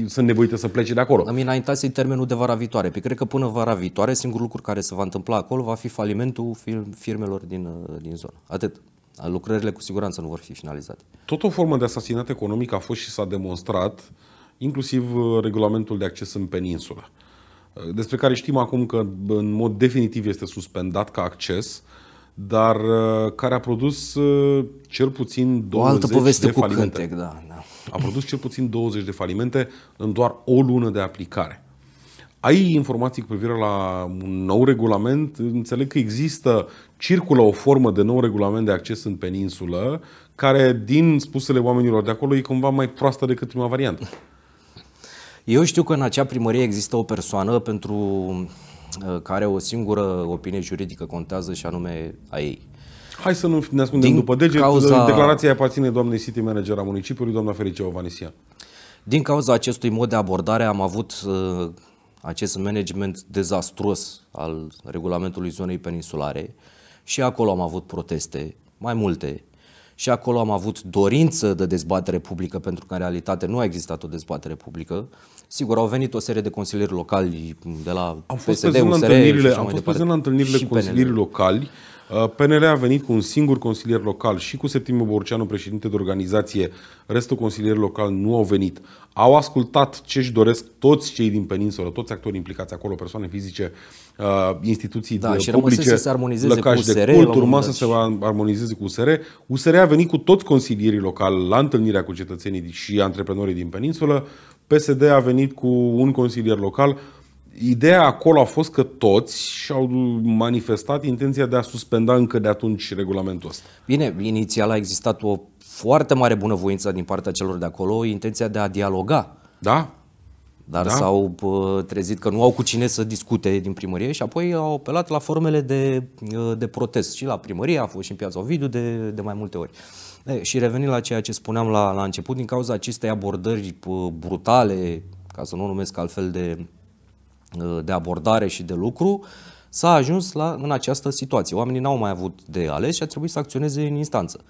sunt nevoite să plece de acolo. Am înaintat să-i termenul de vara viitoare. Pe păi cred că până vara viitoare, singurul lucru care se va întâmpla acolo va fi falimentul firmelor din, uh, din zonă. Atât. Lucrările cu siguranță nu vor fi finalizate. Tot o formă de asasinat economic a fost și s-a demonstrat, inclusiv uh, regulamentul de acces în peninsulă, uh, despre care știm acum că în mod definitiv este suspendat ca acces, uh, dar uh, care a produs uh, cel puțin 20 o altă poveste de cu falimente. cântec, da, da. A produs cel puțin 20 de falimente în doar o lună de aplicare. Ai informații cu privire la un nou regulament? Înțeleg că există, circulă o formă de nou regulament de acces în peninsulă, care, din spusele oamenilor de acolo, e cumva mai proastă decât prima variantă. Eu știu că în acea primărie există o persoană pentru Uh, care o singură opinie juridică contează și anume a ei. Hai să nu ne ascundem Din după deget. Cauza... Declarația aparține doamnei city manager a municipiului, doamna Felicia Ovanisian. Din cauza acestui mod de abordare am avut uh, acest management dezastruos al regulamentului zonei peninsulare și acolo am avut proteste, mai multe, și acolo am avut dorință de dezbatere publică, pentru că în realitate nu a existat o dezbatere publică. Sigur, au venit o serie de consilieri locali de la am fost PSD, la întâlnirile, am fost prezent la întâlnirile și consilierii locali. Uh, PNL a venit cu un singur consilier local și cu Septimiu Borceanu, președinte de organizație. Restul consilierilor locali nu au venit. Au ascultat ce își doresc toți cei din peninsulă, toți actorii implicați acolo, persoane fizice, uh, instituții da, uh, și publice, să se armonizeze cu USR, de cult, urma să se armonizeze cu USR. USR a venit cu toți consilierii locali la întâlnirea cu cetățenii și antreprenorii din peninsulă. PSD a venit cu un consilier local. Ideea acolo a fost că toți și-au manifestat intenția de a suspenda încă de atunci regulamentul ăsta. Bine, inițial a existat o foarte mare bunăvoință din partea celor de acolo, intenția de a dialoga. Da, dar da? s-au uh, trezit că nu au cu cine să discute din primărie și apoi au apelat la formele de, uh, de protest și la primărie, a fost și în piața Ovidiu de, de mai multe ori. E, și revenind la ceea ce spuneam la, la început, din cauza acestei abordări brutale, ca să nu o numesc altfel de, de abordare și de lucru, s-a ajuns la, în această situație. Oamenii n-au mai avut de ales și a trebuit să acționeze în instanță.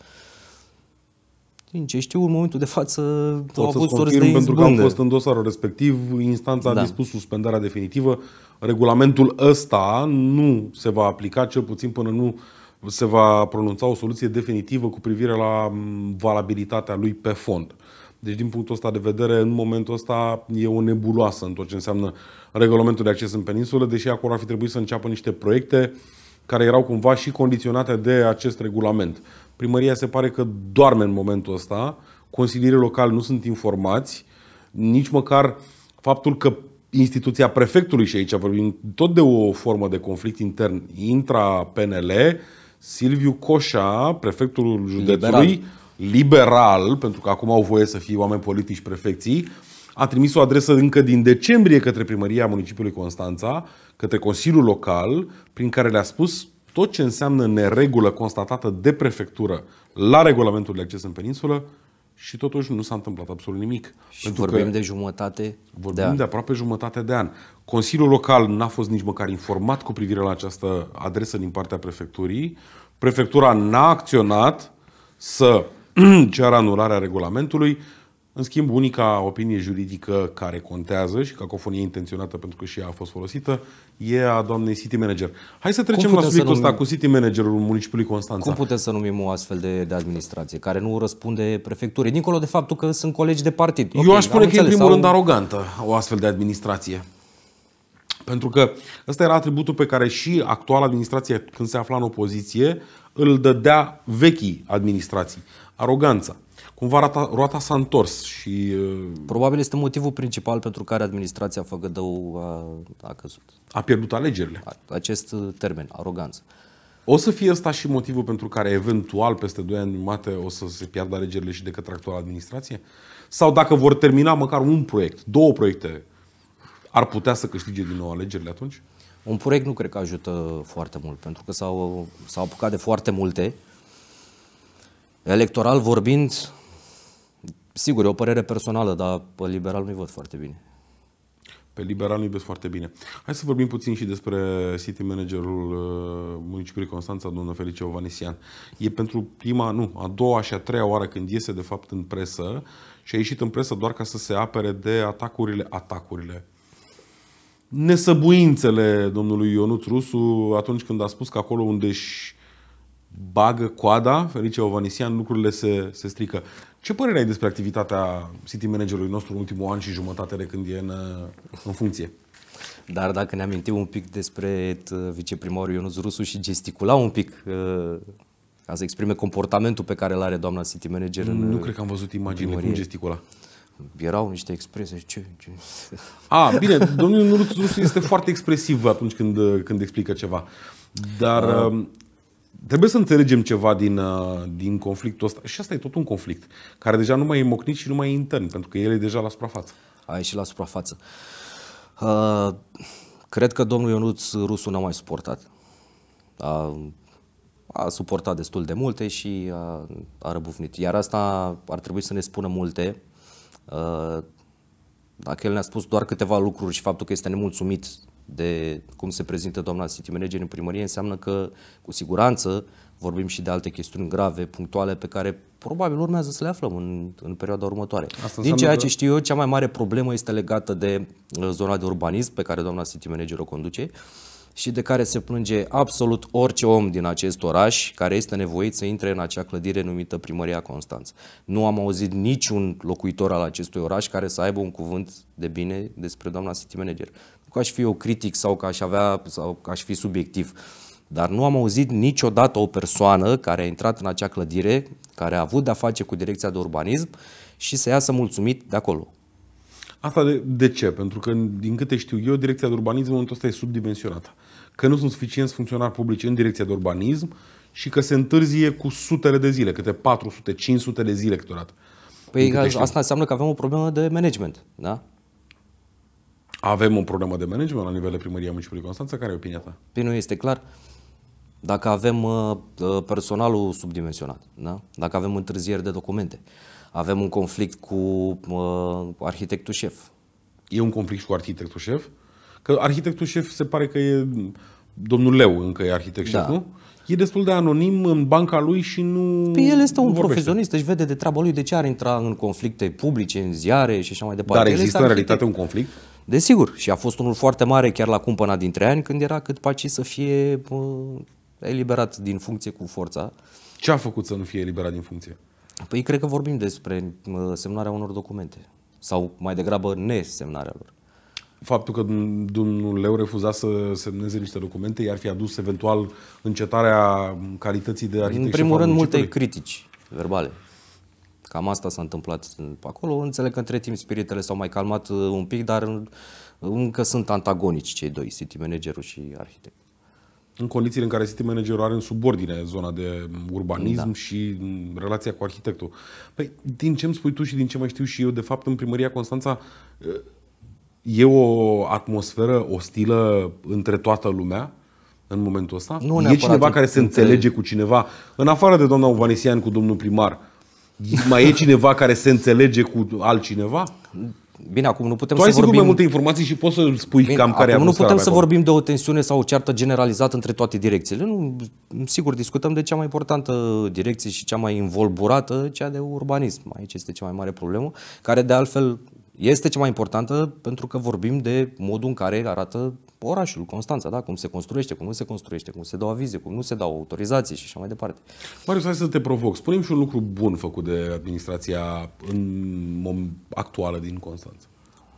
Din ce știu, în momentul de față Pot au avut sorți de pentru că am fost în dosarul respectiv, instanța da. a dispus suspendarea definitivă. Regulamentul ăsta nu se va aplica, cel puțin până nu uh, se va pronunța o soluție definitivă cu privire la valabilitatea lui pe fond. Deci, din punctul ăsta de vedere, în momentul ăsta e o nebuloasă în tot ce înseamnă regulamentul de acces în peninsulă, deși acolo ar fi trebuit să înceapă niște proiecte care erau cumva și condiționate de acest regulament. Primăria se pare că doarme în momentul ăsta, consilierii locali nu sunt informați, nici măcar faptul că instituția prefectului, și aici vorbim tot de o formă de conflict intern intra-PNL, Silviu Coșa, prefectul județului, liberal. liberal, pentru că acum au voie să fie oameni politici prefecții, a trimis o adresă încă din decembrie către primăria municipiului Constanța, către Consiliul Local, prin care le-a spus tot ce înseamnă neregulă constatată de prefectură la regulamentul de acces în peninsulă, și totuși nu s-a întâmplat absolut nimic. Și pentru vorbim că de jumătate Vorbim de, an. de aproape jumătate de an. Consiliul local n-a fost nici măcar informat cu privire la această adresă din partea prefecturii. Prefectura n-a acționat să [clears throat] ceară anularea regulamentului în schimb, unica opinie juridică care contează și cacofonie intenționată pentru că și ea a fost folosită e a doamnei City Manager. Hai să trecem la subiectul numim... cu City Managerul Municipiului Constanța. Cum putem să numim o astfel de, de administrație care nu răspunde prefecturii, dincolo de faptul că sunt colegi de partid? Eu okay, aș spune că e în primul sau... rând arogantă o astfel de administrație. Pentru că ăsta era atributul pe care și actuala administrație, când se afla în opoziție, îl dădea vechii administrații. Aroganța cumva roata, roata s-a întors și... Uh, Probabil este motivul principal pentru care administrația Făgădău a, a căzut. A pierdut alegerile. Acest termen, aroganță. O să fie ăsta și motivul pentru care eventual peste 2 ani mate o să se piardă alegerile și de către actuala administrație? Sau dacă vor termina măcar un proiect, două proiecte, ar putea să câștige din nou alegerile atunci? Un proiect nu cred că ajută foarte mult, pentru că s-au, s-au apucat de foarte multe. Electoral vorbind, sigur, e o părere personală, dar pe liberal nu-i văd foarte bine. Pe liberal nu-i văd foarte bine. Hai să vorbim puțin și despre city managerul uh, municipiului Constanța, domnul Felice Ovanesian. E pentru prima, nu, a doua și a treia oară când iese de fapt în presă și a ieșit în presă doar ca să se apere de atacurile, atacurile nesăbuințele domnului Ionuț Rusu atunci când a spus că acolo unde își bagă coada, Felice Ovanisian, lucrurile se, se strică. Ce părere ai despre activitatea city managerului nostru în ultimul an și jumătate de când e în, uh, în funcție? Dar dacă ne amintim un pic despre uh, viceprimarul Ionuț Rusu și gesticula un pic ca uh, să exprime comportamentul pe care îl are doamna city manager nu, în Nu cred că am văzut imaginile cum gesticula. Erau niște expresii. Ce, ce? A, bine, domnul Rusu este foarte expresiv atunci când, când explică ceva. Dar uh, Trebuie să înțelegem ceva din, uh, din conflictul ăsta. Și asta e tot un conflict, care deja nu mai e mocnit și nu mai e intern, pentru că el e deja la suprafață. A ieșit la suprafață. Uh, cred că domnul Ionuț Rusu n-a mai suportat. A, a suportat destul de multe și a, uh, a răbufnit. Iar asta ar trebui să ne spună multe. Uh, dacă el ne-a spus doar câteva lucruri și faptul că este nemulțumit de cum se prezintă doamna city manager în primărie, înseamnă că cu siguranță vorbim și de alte chestiuni grave, punctuale, pe care probabil urmează să le aflăm în, în perioada următoare. Asta Din ceea că... ce știu eu, cea mai mare problemă este legată de uh, zona de urbanism pe care doamna city manager o conduce și de care se plânge absolut orice om din acest oraș care este nevoit să intre în acea clădire numită Primăria Constanța. Nu am auzit niciun locuitor al acestui oraș care să aibă un cuvânt de bine despre doamna city manager că aș fi eu critic sau că aș avea sau că aș fi subiectiv, dar nu am auzit niciodată o persoană care a intrat în acea clădire, care a avut de-a face cu direcția de urbanism și să iasă mulțumit de acolo. Asta de, de ce? Pentru că, din câte știu eu, direcția de urbanism în momentul ăsta e subdimensionată. Că nu sunt suficienți funcționari publici în direcția de urbanism și că se întârzie cu sutele de zile, câte 400, 500 de zile câteodată. Păi asta înseamnă că avem o problemă de management, da? Avem un problemă de management la nivelul primăriei, municipiului Constanța. Care e opinia ta? Păi nu este clar. Dacă avem uh, uh, personalul subdimensionat, da? dacă avem întârzieri de documente, avem un conflict cu uh, arhitectul șef. E un conflict cu arhitectul șef? Că arhitectul șef se pare că e domnul Leu încă e arhitect șef, da. nu? E destul de anonim în banca lui și nu Pe păi el este un profesionist, își vede de treaba lui de ce ar intra în conflicte publice, în ziare și așa mai departe. Dar el există în realitate un conflict? Desigur, și a fost unul foarte mare chiar la cumpăna dintre ani, când era cât paci să fie uh, eliberat din funcție cu forța. Ce a făcut să nu fie eliberat din funcție? Păi cred că vorbim despre semnarea unor documente sau mai degrabă nesemnarea lor. Faptul că domnul Leu refuza să semneze niște documente i-ar fi adus eventual încetarea calității de arhitect. În primul rând, multe critici verbale Cam asta s-a întâmplat acolo. Înțeleg că între timp spiritele s-au mai calmat uh, un pic, dar uh, încă sunt antagonici cei doi, city managerul și arhitect. În condițiile în care city managerul are în subordine zona de urbanism da. și mm, relația cu arhitectul. Păi, din ce îmi spui tu și din ce mai știu și eu, de fapt, în primăria Constanța uh, e o atmosferă ostilă între toată lumea în momentul ăsta? Nu e cineva care se înțelege cu cineva, în afară de doamna Uvanisian cu domnul primar, mai e cineva care se înțelege cu altcineva? Bine, acum nu putem tu să vorbim... mai multe informații și poți să spui Bine, cam care acum nu putem să vorbim de o tensiune sau o ceartă generalizată între toate direcțiile. Nu, sigur, discutăm de cea mai importantă direcție și cea mai învolburată, cea de urbanism. Aici este cea mai mare problemă, care de altfel este cea mai importantă pentru că vorbim de modul în care arată orașul Constanța, da, cum se construiește, cum nu se construiește, cum se dau avize, cum nu se dau autorizații și așa mai departe. Marius, hai să te provoc. spune și un lucru bun făcut de administrația în actuală din Constanța.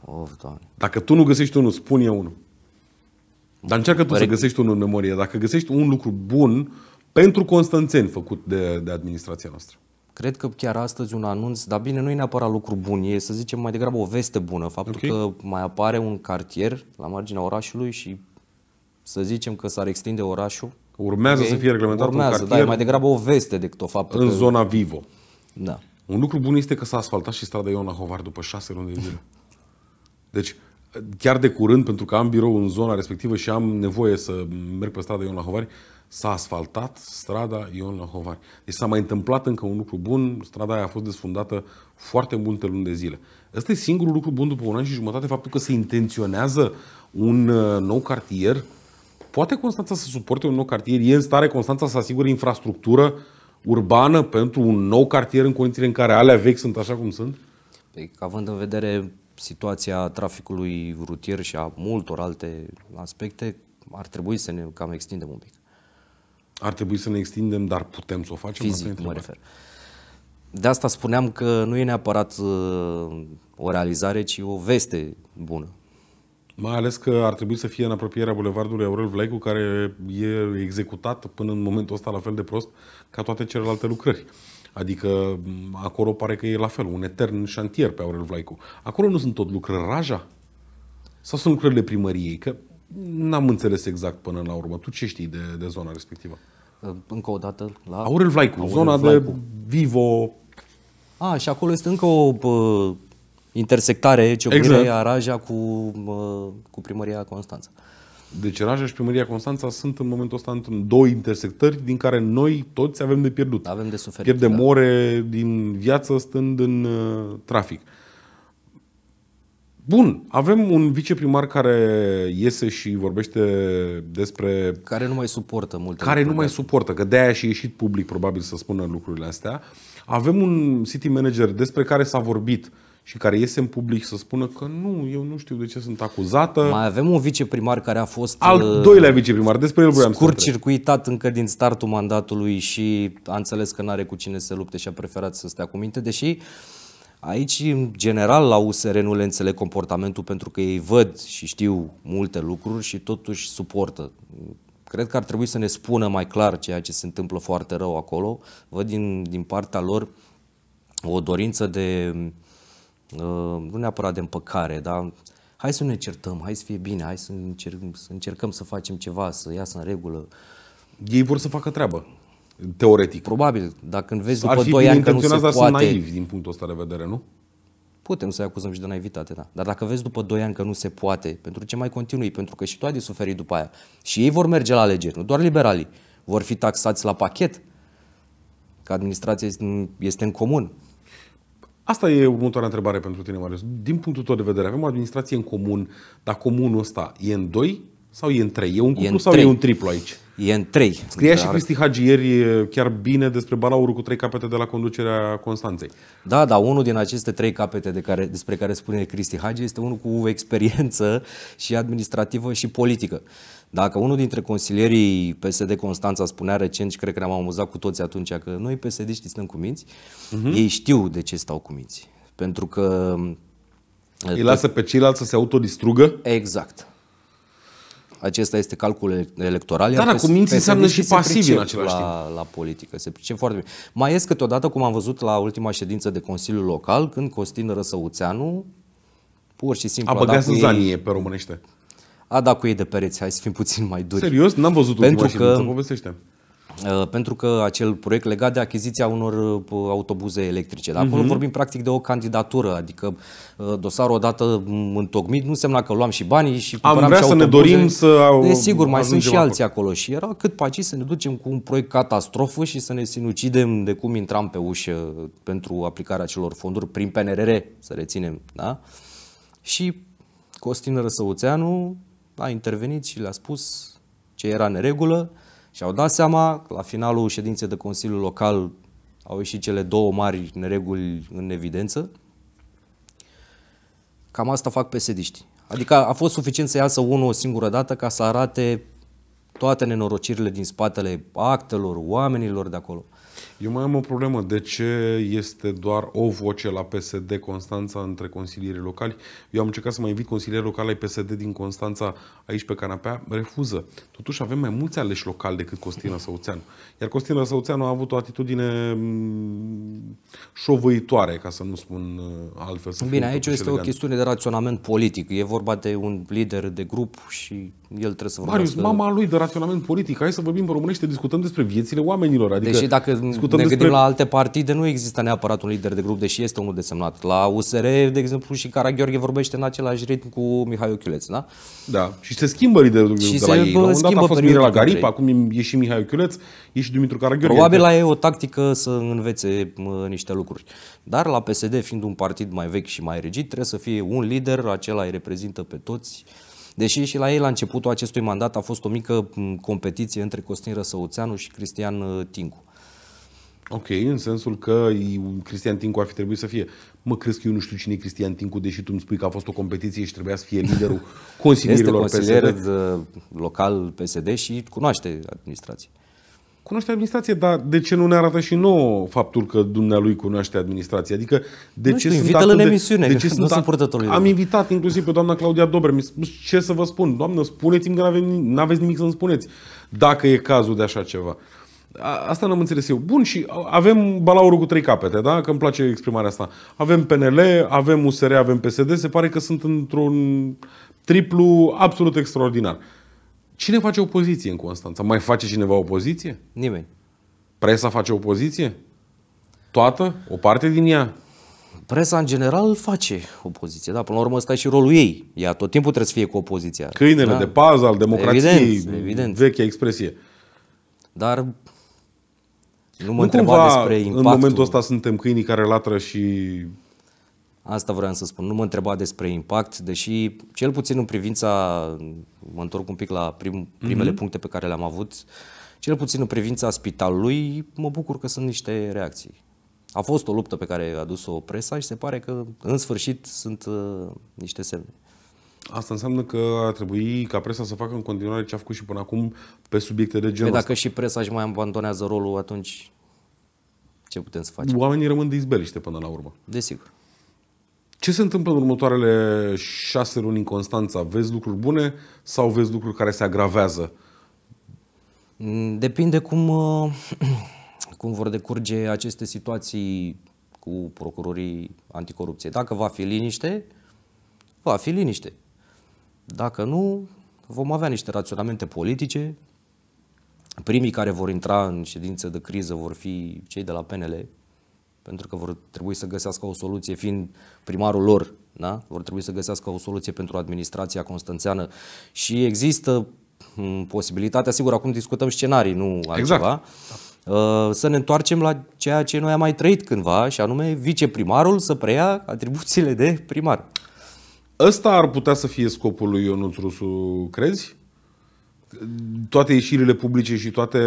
Of, doamne. Dacă tu nu găsești unul, spun eu unul. Dar încearcă tu Pare... să păi- găsești unul în memorie. Dacă găsești un lucru bun pentru constanțeni făcut de, de administrația noastră. Cred că chiar astăzi un anunț, dar bine, nu e neapărat lucru bun, e să zicem mai degrabă o veste bună. Faptul okay. că mai apare un cartier la marginea orașului și să zicem că s-ar extinde orașul. Urmează okay. să fie reglementat Urmează, un cartier. Da, e mai degrabă o veste decât o faptă. În că... zona Vivo. Da. Un lucru bun este că s-a asfaltat și strada Iona Hovar după șase luni de zile. Deci, chiar de curând, pentru că am birou în zona respectivă și am nevoie să merg pe strada Ion Lahovari, s-a asfaltat strada Ion Lahovari. Deci s-a mai întâmplat încă un lucru bun, strada aia a fost desfundată foarte multe luni de zile. Ăsta e singurul lucru bun după un an și jumătate, faptul că se intenționează un uh, nou cartier. Poate Constanța să suporte un nou cartier? E în stare Constanța să asigure infrastructură urbană pentru un nou cartier în condițiile în care alea vechi sunt așa cum sunt? Păi, având în vedere situația traficului rutier și a multor alte aspecte, ar trebui să ne cam extindem un pic. Ar trebui să ne extindem, dar putem să o facem? Fizic, mă refer. De asta spuneam că nu e neapărat uh, o realizare, ci o veste bună. Mai ales că ar trebui să fie în apropierea bulevardului Aurel Vlaicu, care e executat până în momentul ăsta la fel de prost ca toate celelalte lucrări. Adică acolo pare că e la fel, un etern șantier pe Aurel Vlaicu. Acolo nu sunt tot lucrări Raja? Sau sunt lucrările primăriei? Că n-am înțeles exact până la urmă. Tu ce știi de, de zona respectivă? Încă o dată la... Aurel Vlaicu, Aurel zona Vlaicu. de Vivo... A, și acolo este încă o pă, intersectare ce exact. a Raja cu, mă, cu primăria Constanța. Deci Raja și Primăria Constanța sunt în momentul ăsta într-un două intersectări din care noi toți avem de pierdut. Avem de suferit. Pierdem da. ore din viață stând în uh, trafic. Uh, Bun, avem un viceprimar care iese și vorbește despre... Care nu mai suportă multe Care lucruri. nu mai suportă, că de-aia și ieșit public probabil să spună lucrurile astea. Avem un city manager despre care s-a vorbit și care iese în public să spună că nu, eu nu știu de ce sunt acuzată. Mai avem un viceprimar care a fost al uh, doilea viceprimar, despre el vreau scurt să circuitat încă din startul mandatului și a înțeles că nu are cu cine să lupte și a preferat să stea cu minte, deși uh, Aici, în general, la USR nu le înțeleg comportamentul pentru că ei văd și știu multe lucruri și totuși suportă. Cred că ar trebui să ne spună mai clar ceea ce se întâmplă foarte rău acolo. Văd din, din partea lor o dorință de, uh, nu neapărat de împăcare, dar hai să ne certăm, hai să fie bine, hai să, încerc, să încercăm să facem ceva, să iasă în regulă. Ei vor să facă treabă. Teoretic. Probabil, dacă când vezi după 2 ani că nu se poate... Ar fi naivi din punctul ăsta de vedere, nu? Putem să-i acuzăm și de naivitate, da. Dar dacă vezi după 2 ani că nu se poate, pentru ce mai continui? Pentru că și tu ai de suferit după aia. Și ei vor merge la alegeri, nu doar liberalii. Vor fi taxați la pachet, că administrația este în comun. Asta e următoarea întrebare pentru tine, Marius. Din punctul tău de vedere, avem o administrație în comun, dar comunul ăsta e în doi sau e în trei? E un cuplu e sau trei. e un triplu aici? E în trei. Scria dar... și Cristi Hagi ieri chiar bine despre balaurul cu trei capete de la conducerea Constanței. Da, da, unul din aceste trei capete de care, despre care spune Cristi Hagi este unul cu experiență și administrativă și politică. Dacă unul dintre consilierii PSD Constanța spunea recent și cred că ne-am amuzat cu toți atunci că noi psd știți stăm cu minți, uh-huh. Mhm. ei știu de ce stau cu minți. Pentru că... Îi lasă pe ceilalți să se autodistrugă? Exact. Acesta este calculul electoral. Dar da, acum da, minții înseamnă și pasiv în același timp. La, politică, se pricep foarte bine. Mai ies câteodată, cum am văzut la ultima ședință de Consiliul Local, când Costin Răsăuțeanu pur și simplu a băgat în zanie pe românește. A dat cu ei de pereți, hai să fim puțin mai duri. Serios? N-am văzut Pentru că, ședință, povestește. Uh, pentru că acel proiect legat de achiziția unor uh, autobuze electrice. Dar acolo uh-huh. vorbim practic de o candidatură, adică uh, dosarul odată întocmit nu însemna că luam și banii și Am vrea și autobuze. să ne dorim să Desigur, mai sunt și alții acolo. acolo și era cât paci să ne ducem cu un proiect catastrofă și să ne sinucidem de cum intram pe ușă pentru aplicarea celor fonduri prin PNRR, să reținem, da? Și Costin Răsăuțeanu a intervenit și le-a spus ce era în regulă și au dat seama, la finalul ședinței de consiliu Local au ieșit cele două mari nereguli în evidență. Cam asta fac pesediștii. Adică a fost suficient să iasă unul o singură dată ca să arate toate nenorocirile din spatele actelor, oamenilor de acolo. Eu mai am o problemă. De ce este doar o voce la PSD Constanța între consilierii locali? Eu am încercat să mai invit consilieri locali ai PSD din Constanța aici pe canapea. Refuză. Totuși avem mai mulți aleși locali decât Costina Săuțeanu. Iar Costina Săuțeanu a avut o atitudine mm, șovăitoare, ca să nu spun uh, altfel. Să Bine, aici este elegant. o chestiune de raționament politic. E vorba de un lider de grup și el trebuie să vorbească. Marius, mama lui de raționament politic. Hai să vorbim pe românește, discutăm despre viețile oamenilor. Adică Deși dacă discutăm ne despre... gândim la alte partide, nu există neapărat un lider de grup, deși este unul desemnat. La USR, de exemplu, și Cara Gheorghe vorbește în același ritm cu Mihai Ochiuleț, da? Da. Și se schimbă liderul de grup și de la ei. La un dat a fost Mirela Garip, acum e și Mihai Ochiuleț, e și Dumitru Cara Gheorghe. Probabil la e o tactică să învețe niște lucruri. Dar la PSD, fiind un partid mai vechi și mai rigid, trebuie să fie un lider, acela îi reprezintă pe toți. Deși și la ei la începutul acestui mandat a fost o mică competiție între Costin Răsăuțeanu și Cristian uh, Tincu. Ok, în sensul că Cristian Tincu ar fi trebuit să fie. Mă, crezi că eu nu știu cine e Cristian Tincu, deși tu îmi spui că a fost o competiție și trebuia să fie liderul [laughs] consilierilor PSD? Este PSD. local PSD și cunoaște administrație. Cunoaște administrație, dar de ce nu ne arată și nouă faptul că dumnealui cunoaște administrația? Adică de nu ce știu, sunt atât de, emisiune, de ce [laughs] nu sunt, sunt Am Am invitat inclusiv pe doamna Claudia Dobre, mi spus ce să vă spun. Doamnă, spuneți-mi că nu aveți nimic să-mi spuneți, dacă e cazul de așa ceva. Asta n-am înțeles eu. Bun, și avem balaurul cu trei capete, da? Că îmi place exprimarea asta. Avem PNL, avem USR, avem PSD. Se pare că sunt într-un triplu absolut extraordinar. Cine face opoziție în Constanța? Mai face cineva opoziție? Nimeni. Presa face opoziție? Toată? O parte din ea? Presa, în general, face opoziție. Da, până la urmă, ăsta e și rolul ei. Ea tot timpul trebuie să fie cu opoziția. Câinele da? de pază al democrației. Evident, evident. Vechea expresie. Dar nu mă întreba despre impactul. în momentul ăsta suntem câinii care latră și... Asta vreau să spun. Nu mă întreba despre impact, deși cel puțin în privința, mă întorc un pic la prim, primele mm-hmm. puncte pe care le-am avut, cel puțin în privința spitalului, mă bucur că sunt niște reacții. A fost o luptă pe care a dus-o presa și se pare că în sfârșit sunt uh, niște semne. Asta înseamnă că ar trebui ca presa să facă în continuare ce a făcut și până acum pe subiecte de genul păi dacă și presa își mai abandonează rolul, atunci ce putem să facem? Oamenii rămân de izbeliște până la urmă. Desigur. Ce se întâmplă în următoarele șase luni în Constanța? Vezi lucruri bune sau vezi lucruri care se agravează? Mm, depinde cum, uh, [clears throat] cum vor decurge aceste situații cu procurorii anticorupție. Dacă va fi liniște, va fi liniște. Dacă nu, vom avea niște raționamente politice. Primii care vor intra în ședință de criză vor fi cei de la PNL, pentru că vor trebui să găsească o soluție, fiind primarul lor, da? vor trebui să găsească o soluție pentru administrația constanțeană. Și există mm, posibilitatea, sigur, acum discutăm scenarii, nu altceva, exact. Uh, să ne întoarcem la ceea ce noi am mai trăit cândva, și anume viceprimarul să preia atribuțiile de primar. Ăsta ar putea să fie scopul lui Ionuț Rusu, crezi? Toate ieșirile publice și toate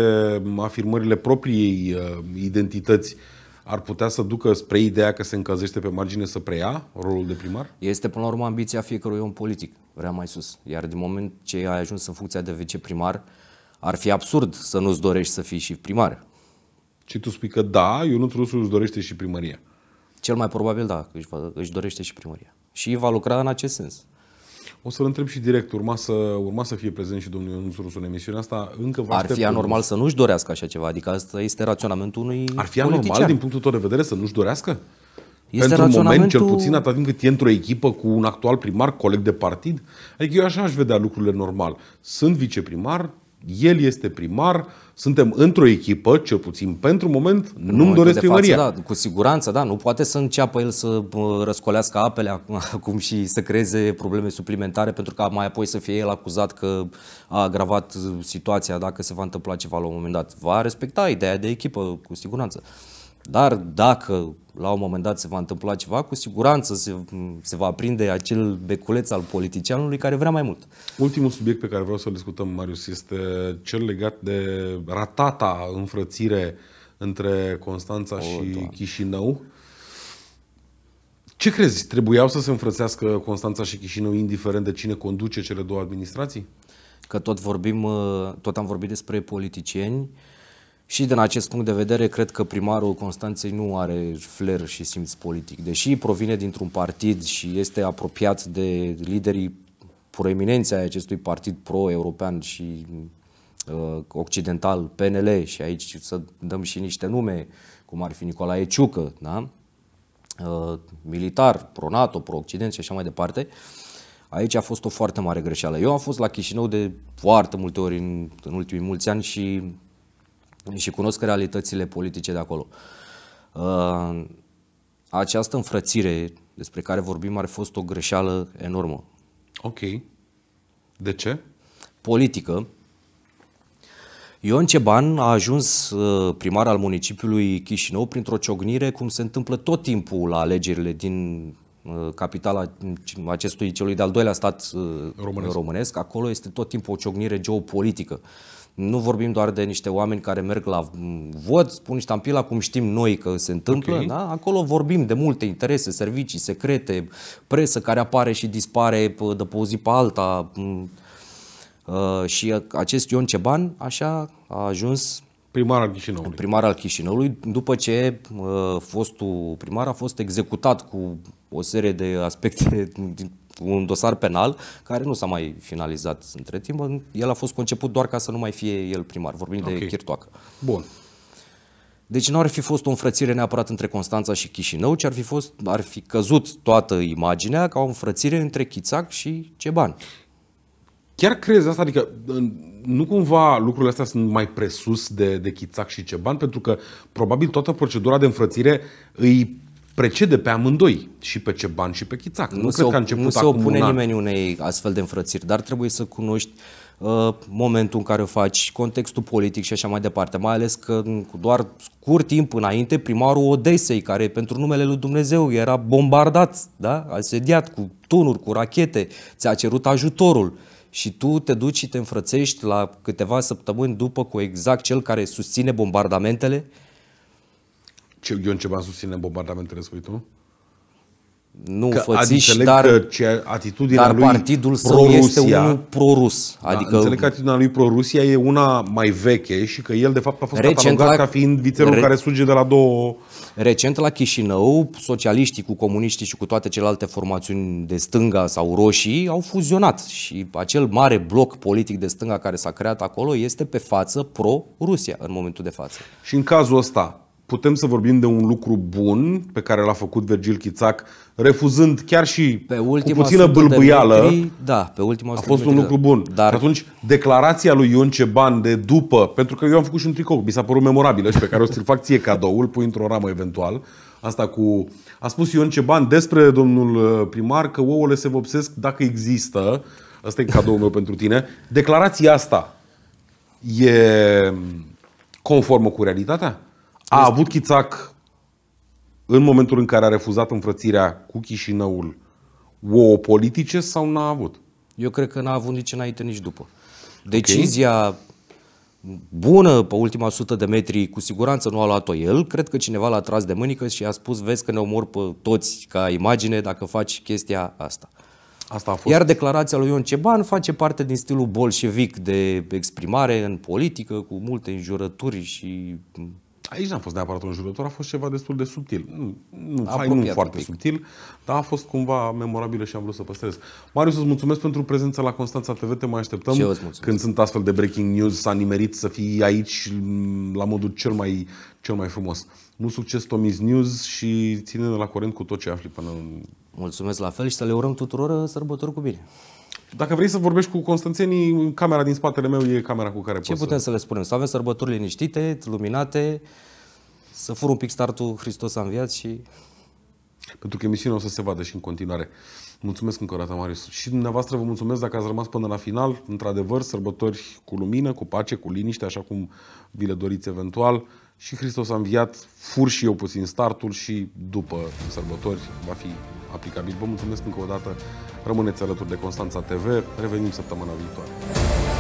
afirmările propriei uh, identități ar putea să ducă spre ideea că se încălzește pe margine să preia rolul de primar? Este până la urmă ambiția fiecărui om politic, vrea mai sus. Iar din moment ce ai ajuns în funcția de viceprimar, ar fi absurd să nu-ți dorești să fii și primar. Și tu spui că da, Ionut Rusu își dorește și primăria. Cel mai probabil da, își, își dorește și primăria și va lucra în acest sens. O să-l întreb și direct, urma să, urma să fie prezent și domnul Ionuț Rusu în emisiunea asta, încă vă Ar fi anormal un... să nu-și dorească așa ceva, adică asta este raționamentul unui Ar fi anormal politician. din punctul tău de vedere să nu-și dorească? Este Pentru raționamentul... moment, cel puțin atât timp cât e într-o echipă cu un actual primar, coleg de partid? Adică eu așa aș vedea lucrurile normal. Sunt viceprimar, el este primar, suntem într-o echipă, cel puțin pentru moment, nu-mi doresc primăria. da, cu siguranță, da, nu poate să înceapă el să răscolească apele [laughs] acum și să creeze probleme suplimentare, pentru că mai apoi să fie el acuzat că a agravat situația dacă se va întâmpla ceva la un moment dat. Va respecta ideea de echipă, cu siguranță. Dar dacă la un moment dat se va întâmpla ceva, cu siguranță se, se va aprinde acel beculeț al politicianului care vrea mai mult. Ultimul subiect pe care vreau să-l discutăm, Marius, este cel legat de ratata înfrățire între Constanța o, și doamne. Chișinău. Ce crezi? Trebuiau să se înfrățească Constanța și Chișinău indiferent de cine conduce cele două administrații? Că tot vorbim, tot am vorbit despre politicieni, uh, și din acest punct de vedere, cred că primarul Constanței nu are flair și simț politic. Deși provine dintr-un partid și este apropiat de liderii proeminenței acestui partid pro-european și uh, occidental, PNL, și aici să dăm și niște nume, cum ar fi Nicolae Ciucă, da? uh, militar, pro-NATO, pro-Occident și așa mai departe, aici a fost o foarte mare greșeală. Eu am fost la Chișinău de foarte multe ori în, în ultimii mulți ani și și cunosc realitățile politice de acolo. Uh, această înfrățire despre care vorbim ar fost o greșeală enormă. Ok. De ce? Politică. Ion Ceban a ajuns uh, primar al municipiului Chișinău printr-o ciognire, cum se întâmplă tot timpul la alegerile din uh, capitala mm, acestui celui de-al doilea stat românesc. românesc. Acolo este tot timpul o ciognire geopolitică. Uh, nu vorbim doar de niște oameni care merg la vot, spun ștampila cum știm noi că se întâmplă. Okay. Da? Acolo vorbim de multe interese, servicii secrete, presă care apare și dispare de pe o zi pe alta. Ă, și acest Ion Ceban așa a ajuns primar al Chișinăului. Primar al Chișinăului, după ce ă, fostul primar a fost executat cu o serie de aspecte [laughs] un dosar penal care nu s-a mai finalizat între timp. El a fost conceput doar ca să nu mai fie el primar. Vorbim okay. de Chirtoacă. Bun. Deci nu ar fi fost o înfrățire neapărat între Constanța și Chișinău, ci ar fi, fost, ar fi căzut toată imaginea ca o înfrățire între Chițac și Ceban. Chiar crezi asta? Adică nu cumva lucrurile astea sunt mai presus de, de Chițac și Ceban? Pentru că probabil toată procedura de înfrățire îi precede pe amândoi, și pe ce bani și pe Chițac. Nu, nu cred că a început Nu se opune una... nimeni unei astfel de înfrățiri, dar trebuie să cunoști uh, momentul în care o faci, contextul politic și așa mai departe. Mai ales că cu doar scurt timp înainte, primarul Odesei, care pentru numele lui Dumnezeu era bombardat, da? asediat cu tunuri, cu rachete, ți-a cerut ajutorul și tu te duci și te înfrățești la câteva săptămâni după cu exact cel care susține bombardamentele, ce, Ion Ceban susține bombardamentele, spui tu? Nu că înfățiși, adică dar, ce atitudinea dar lui partidul său este unul prorus. Da, adică, da, înțeleg că atitudinea lui pro-Rusia e una mai veche și că el de fapt a fost recent catalogat la, ca fiind vițelul re, care suge de la două... Recent la Chișinău, socialiștii cu comuniștii și cu toate celelalte formațiuni de stânga sau roșii au fuzionat și acel mare bloc politic de stânga care s-a creat acolo este pe față pro-Rusia în momentul de față. Și în cazul ăsta, putem să vorbim de un lucru bun pe care l-a făcut Virgil Chițac, refuzând chiar și pe ultima cu puțină bâlbâială. Metri, da, pe ultima a fost un lucru bun. Dar... Și atunci, declarația lui Ion Ceban de după, pentru că eu am făcut și un tricou, mi s-a părut memorabil și pe care o să-l fac ție cadou, îl pui într-o ramă eventual. Asta cu... A spus Ion Ceban despre domnul uh, primar că ouăle se vopsesc dacă există. Asta e cadoul meu pentru tine. Declarația asta e conformă cu realitatea? A avut Chițac, în momentul în care a refuzat înfrățirea cu Chișinăul, o politice sau n-a avut? Eu cred că n-a avut nici înainte, nici după. Decizia okay bună pe ultima sută de metri, cu siguranță nu a luat-o el, cred că cineva l-a tras de mânică și a spus, vezi că ne omor pe toți ca imagine dacă faci chestia asta. asta a fost. Iar declarația lui Ion Ceban face parte din stilul bolșevic de exprimare în politică, cu multe înjurături și Aici n-a fost neapărat un jurător, a fost ceva destul de subtil. Nu, nu, hai, nu foarte subtil, dar a fost cumva memorabilă și am vrut să păstrez. Marius, îți mulțumesc pentru prezența la Constanța TV, te mai așteptăm. Și eu îți Când sunt astfel de breaking news, s-a nimerit să fii aici mm, la modul cel mai, cel mai frumos. Mult succes, Tomis News și ține-ne la curent cu tot ce afli până în... Mulțumesc la fel și să le urăm tuturor uh, sărbători cu bine. Dacă vrei să vorbești cu constanțenii, camera din spatele meu e camera cu care Ce poți putem să... să le spunem? Să avem sărbători liniștite, luminate, să fur un pic startul Hristos a înviat și... Pentru că emisiunea o să se vadă și în continuare. Mulțumesc încă o dată, Marius. Și dumneavoastră vă mulțumesc dacă ați rămas până la final. Într-adevăr, sărbători cu lumină, cu pace, cu liniște, așa cum vi le doriți eventual și Hristos a înviat, fur și eu puțin startul și după sărbători va fi aplicabil. Vă mulțumesc încă o dată, rămâneți alături de Constanța TV, revenim săptămâna viitoare.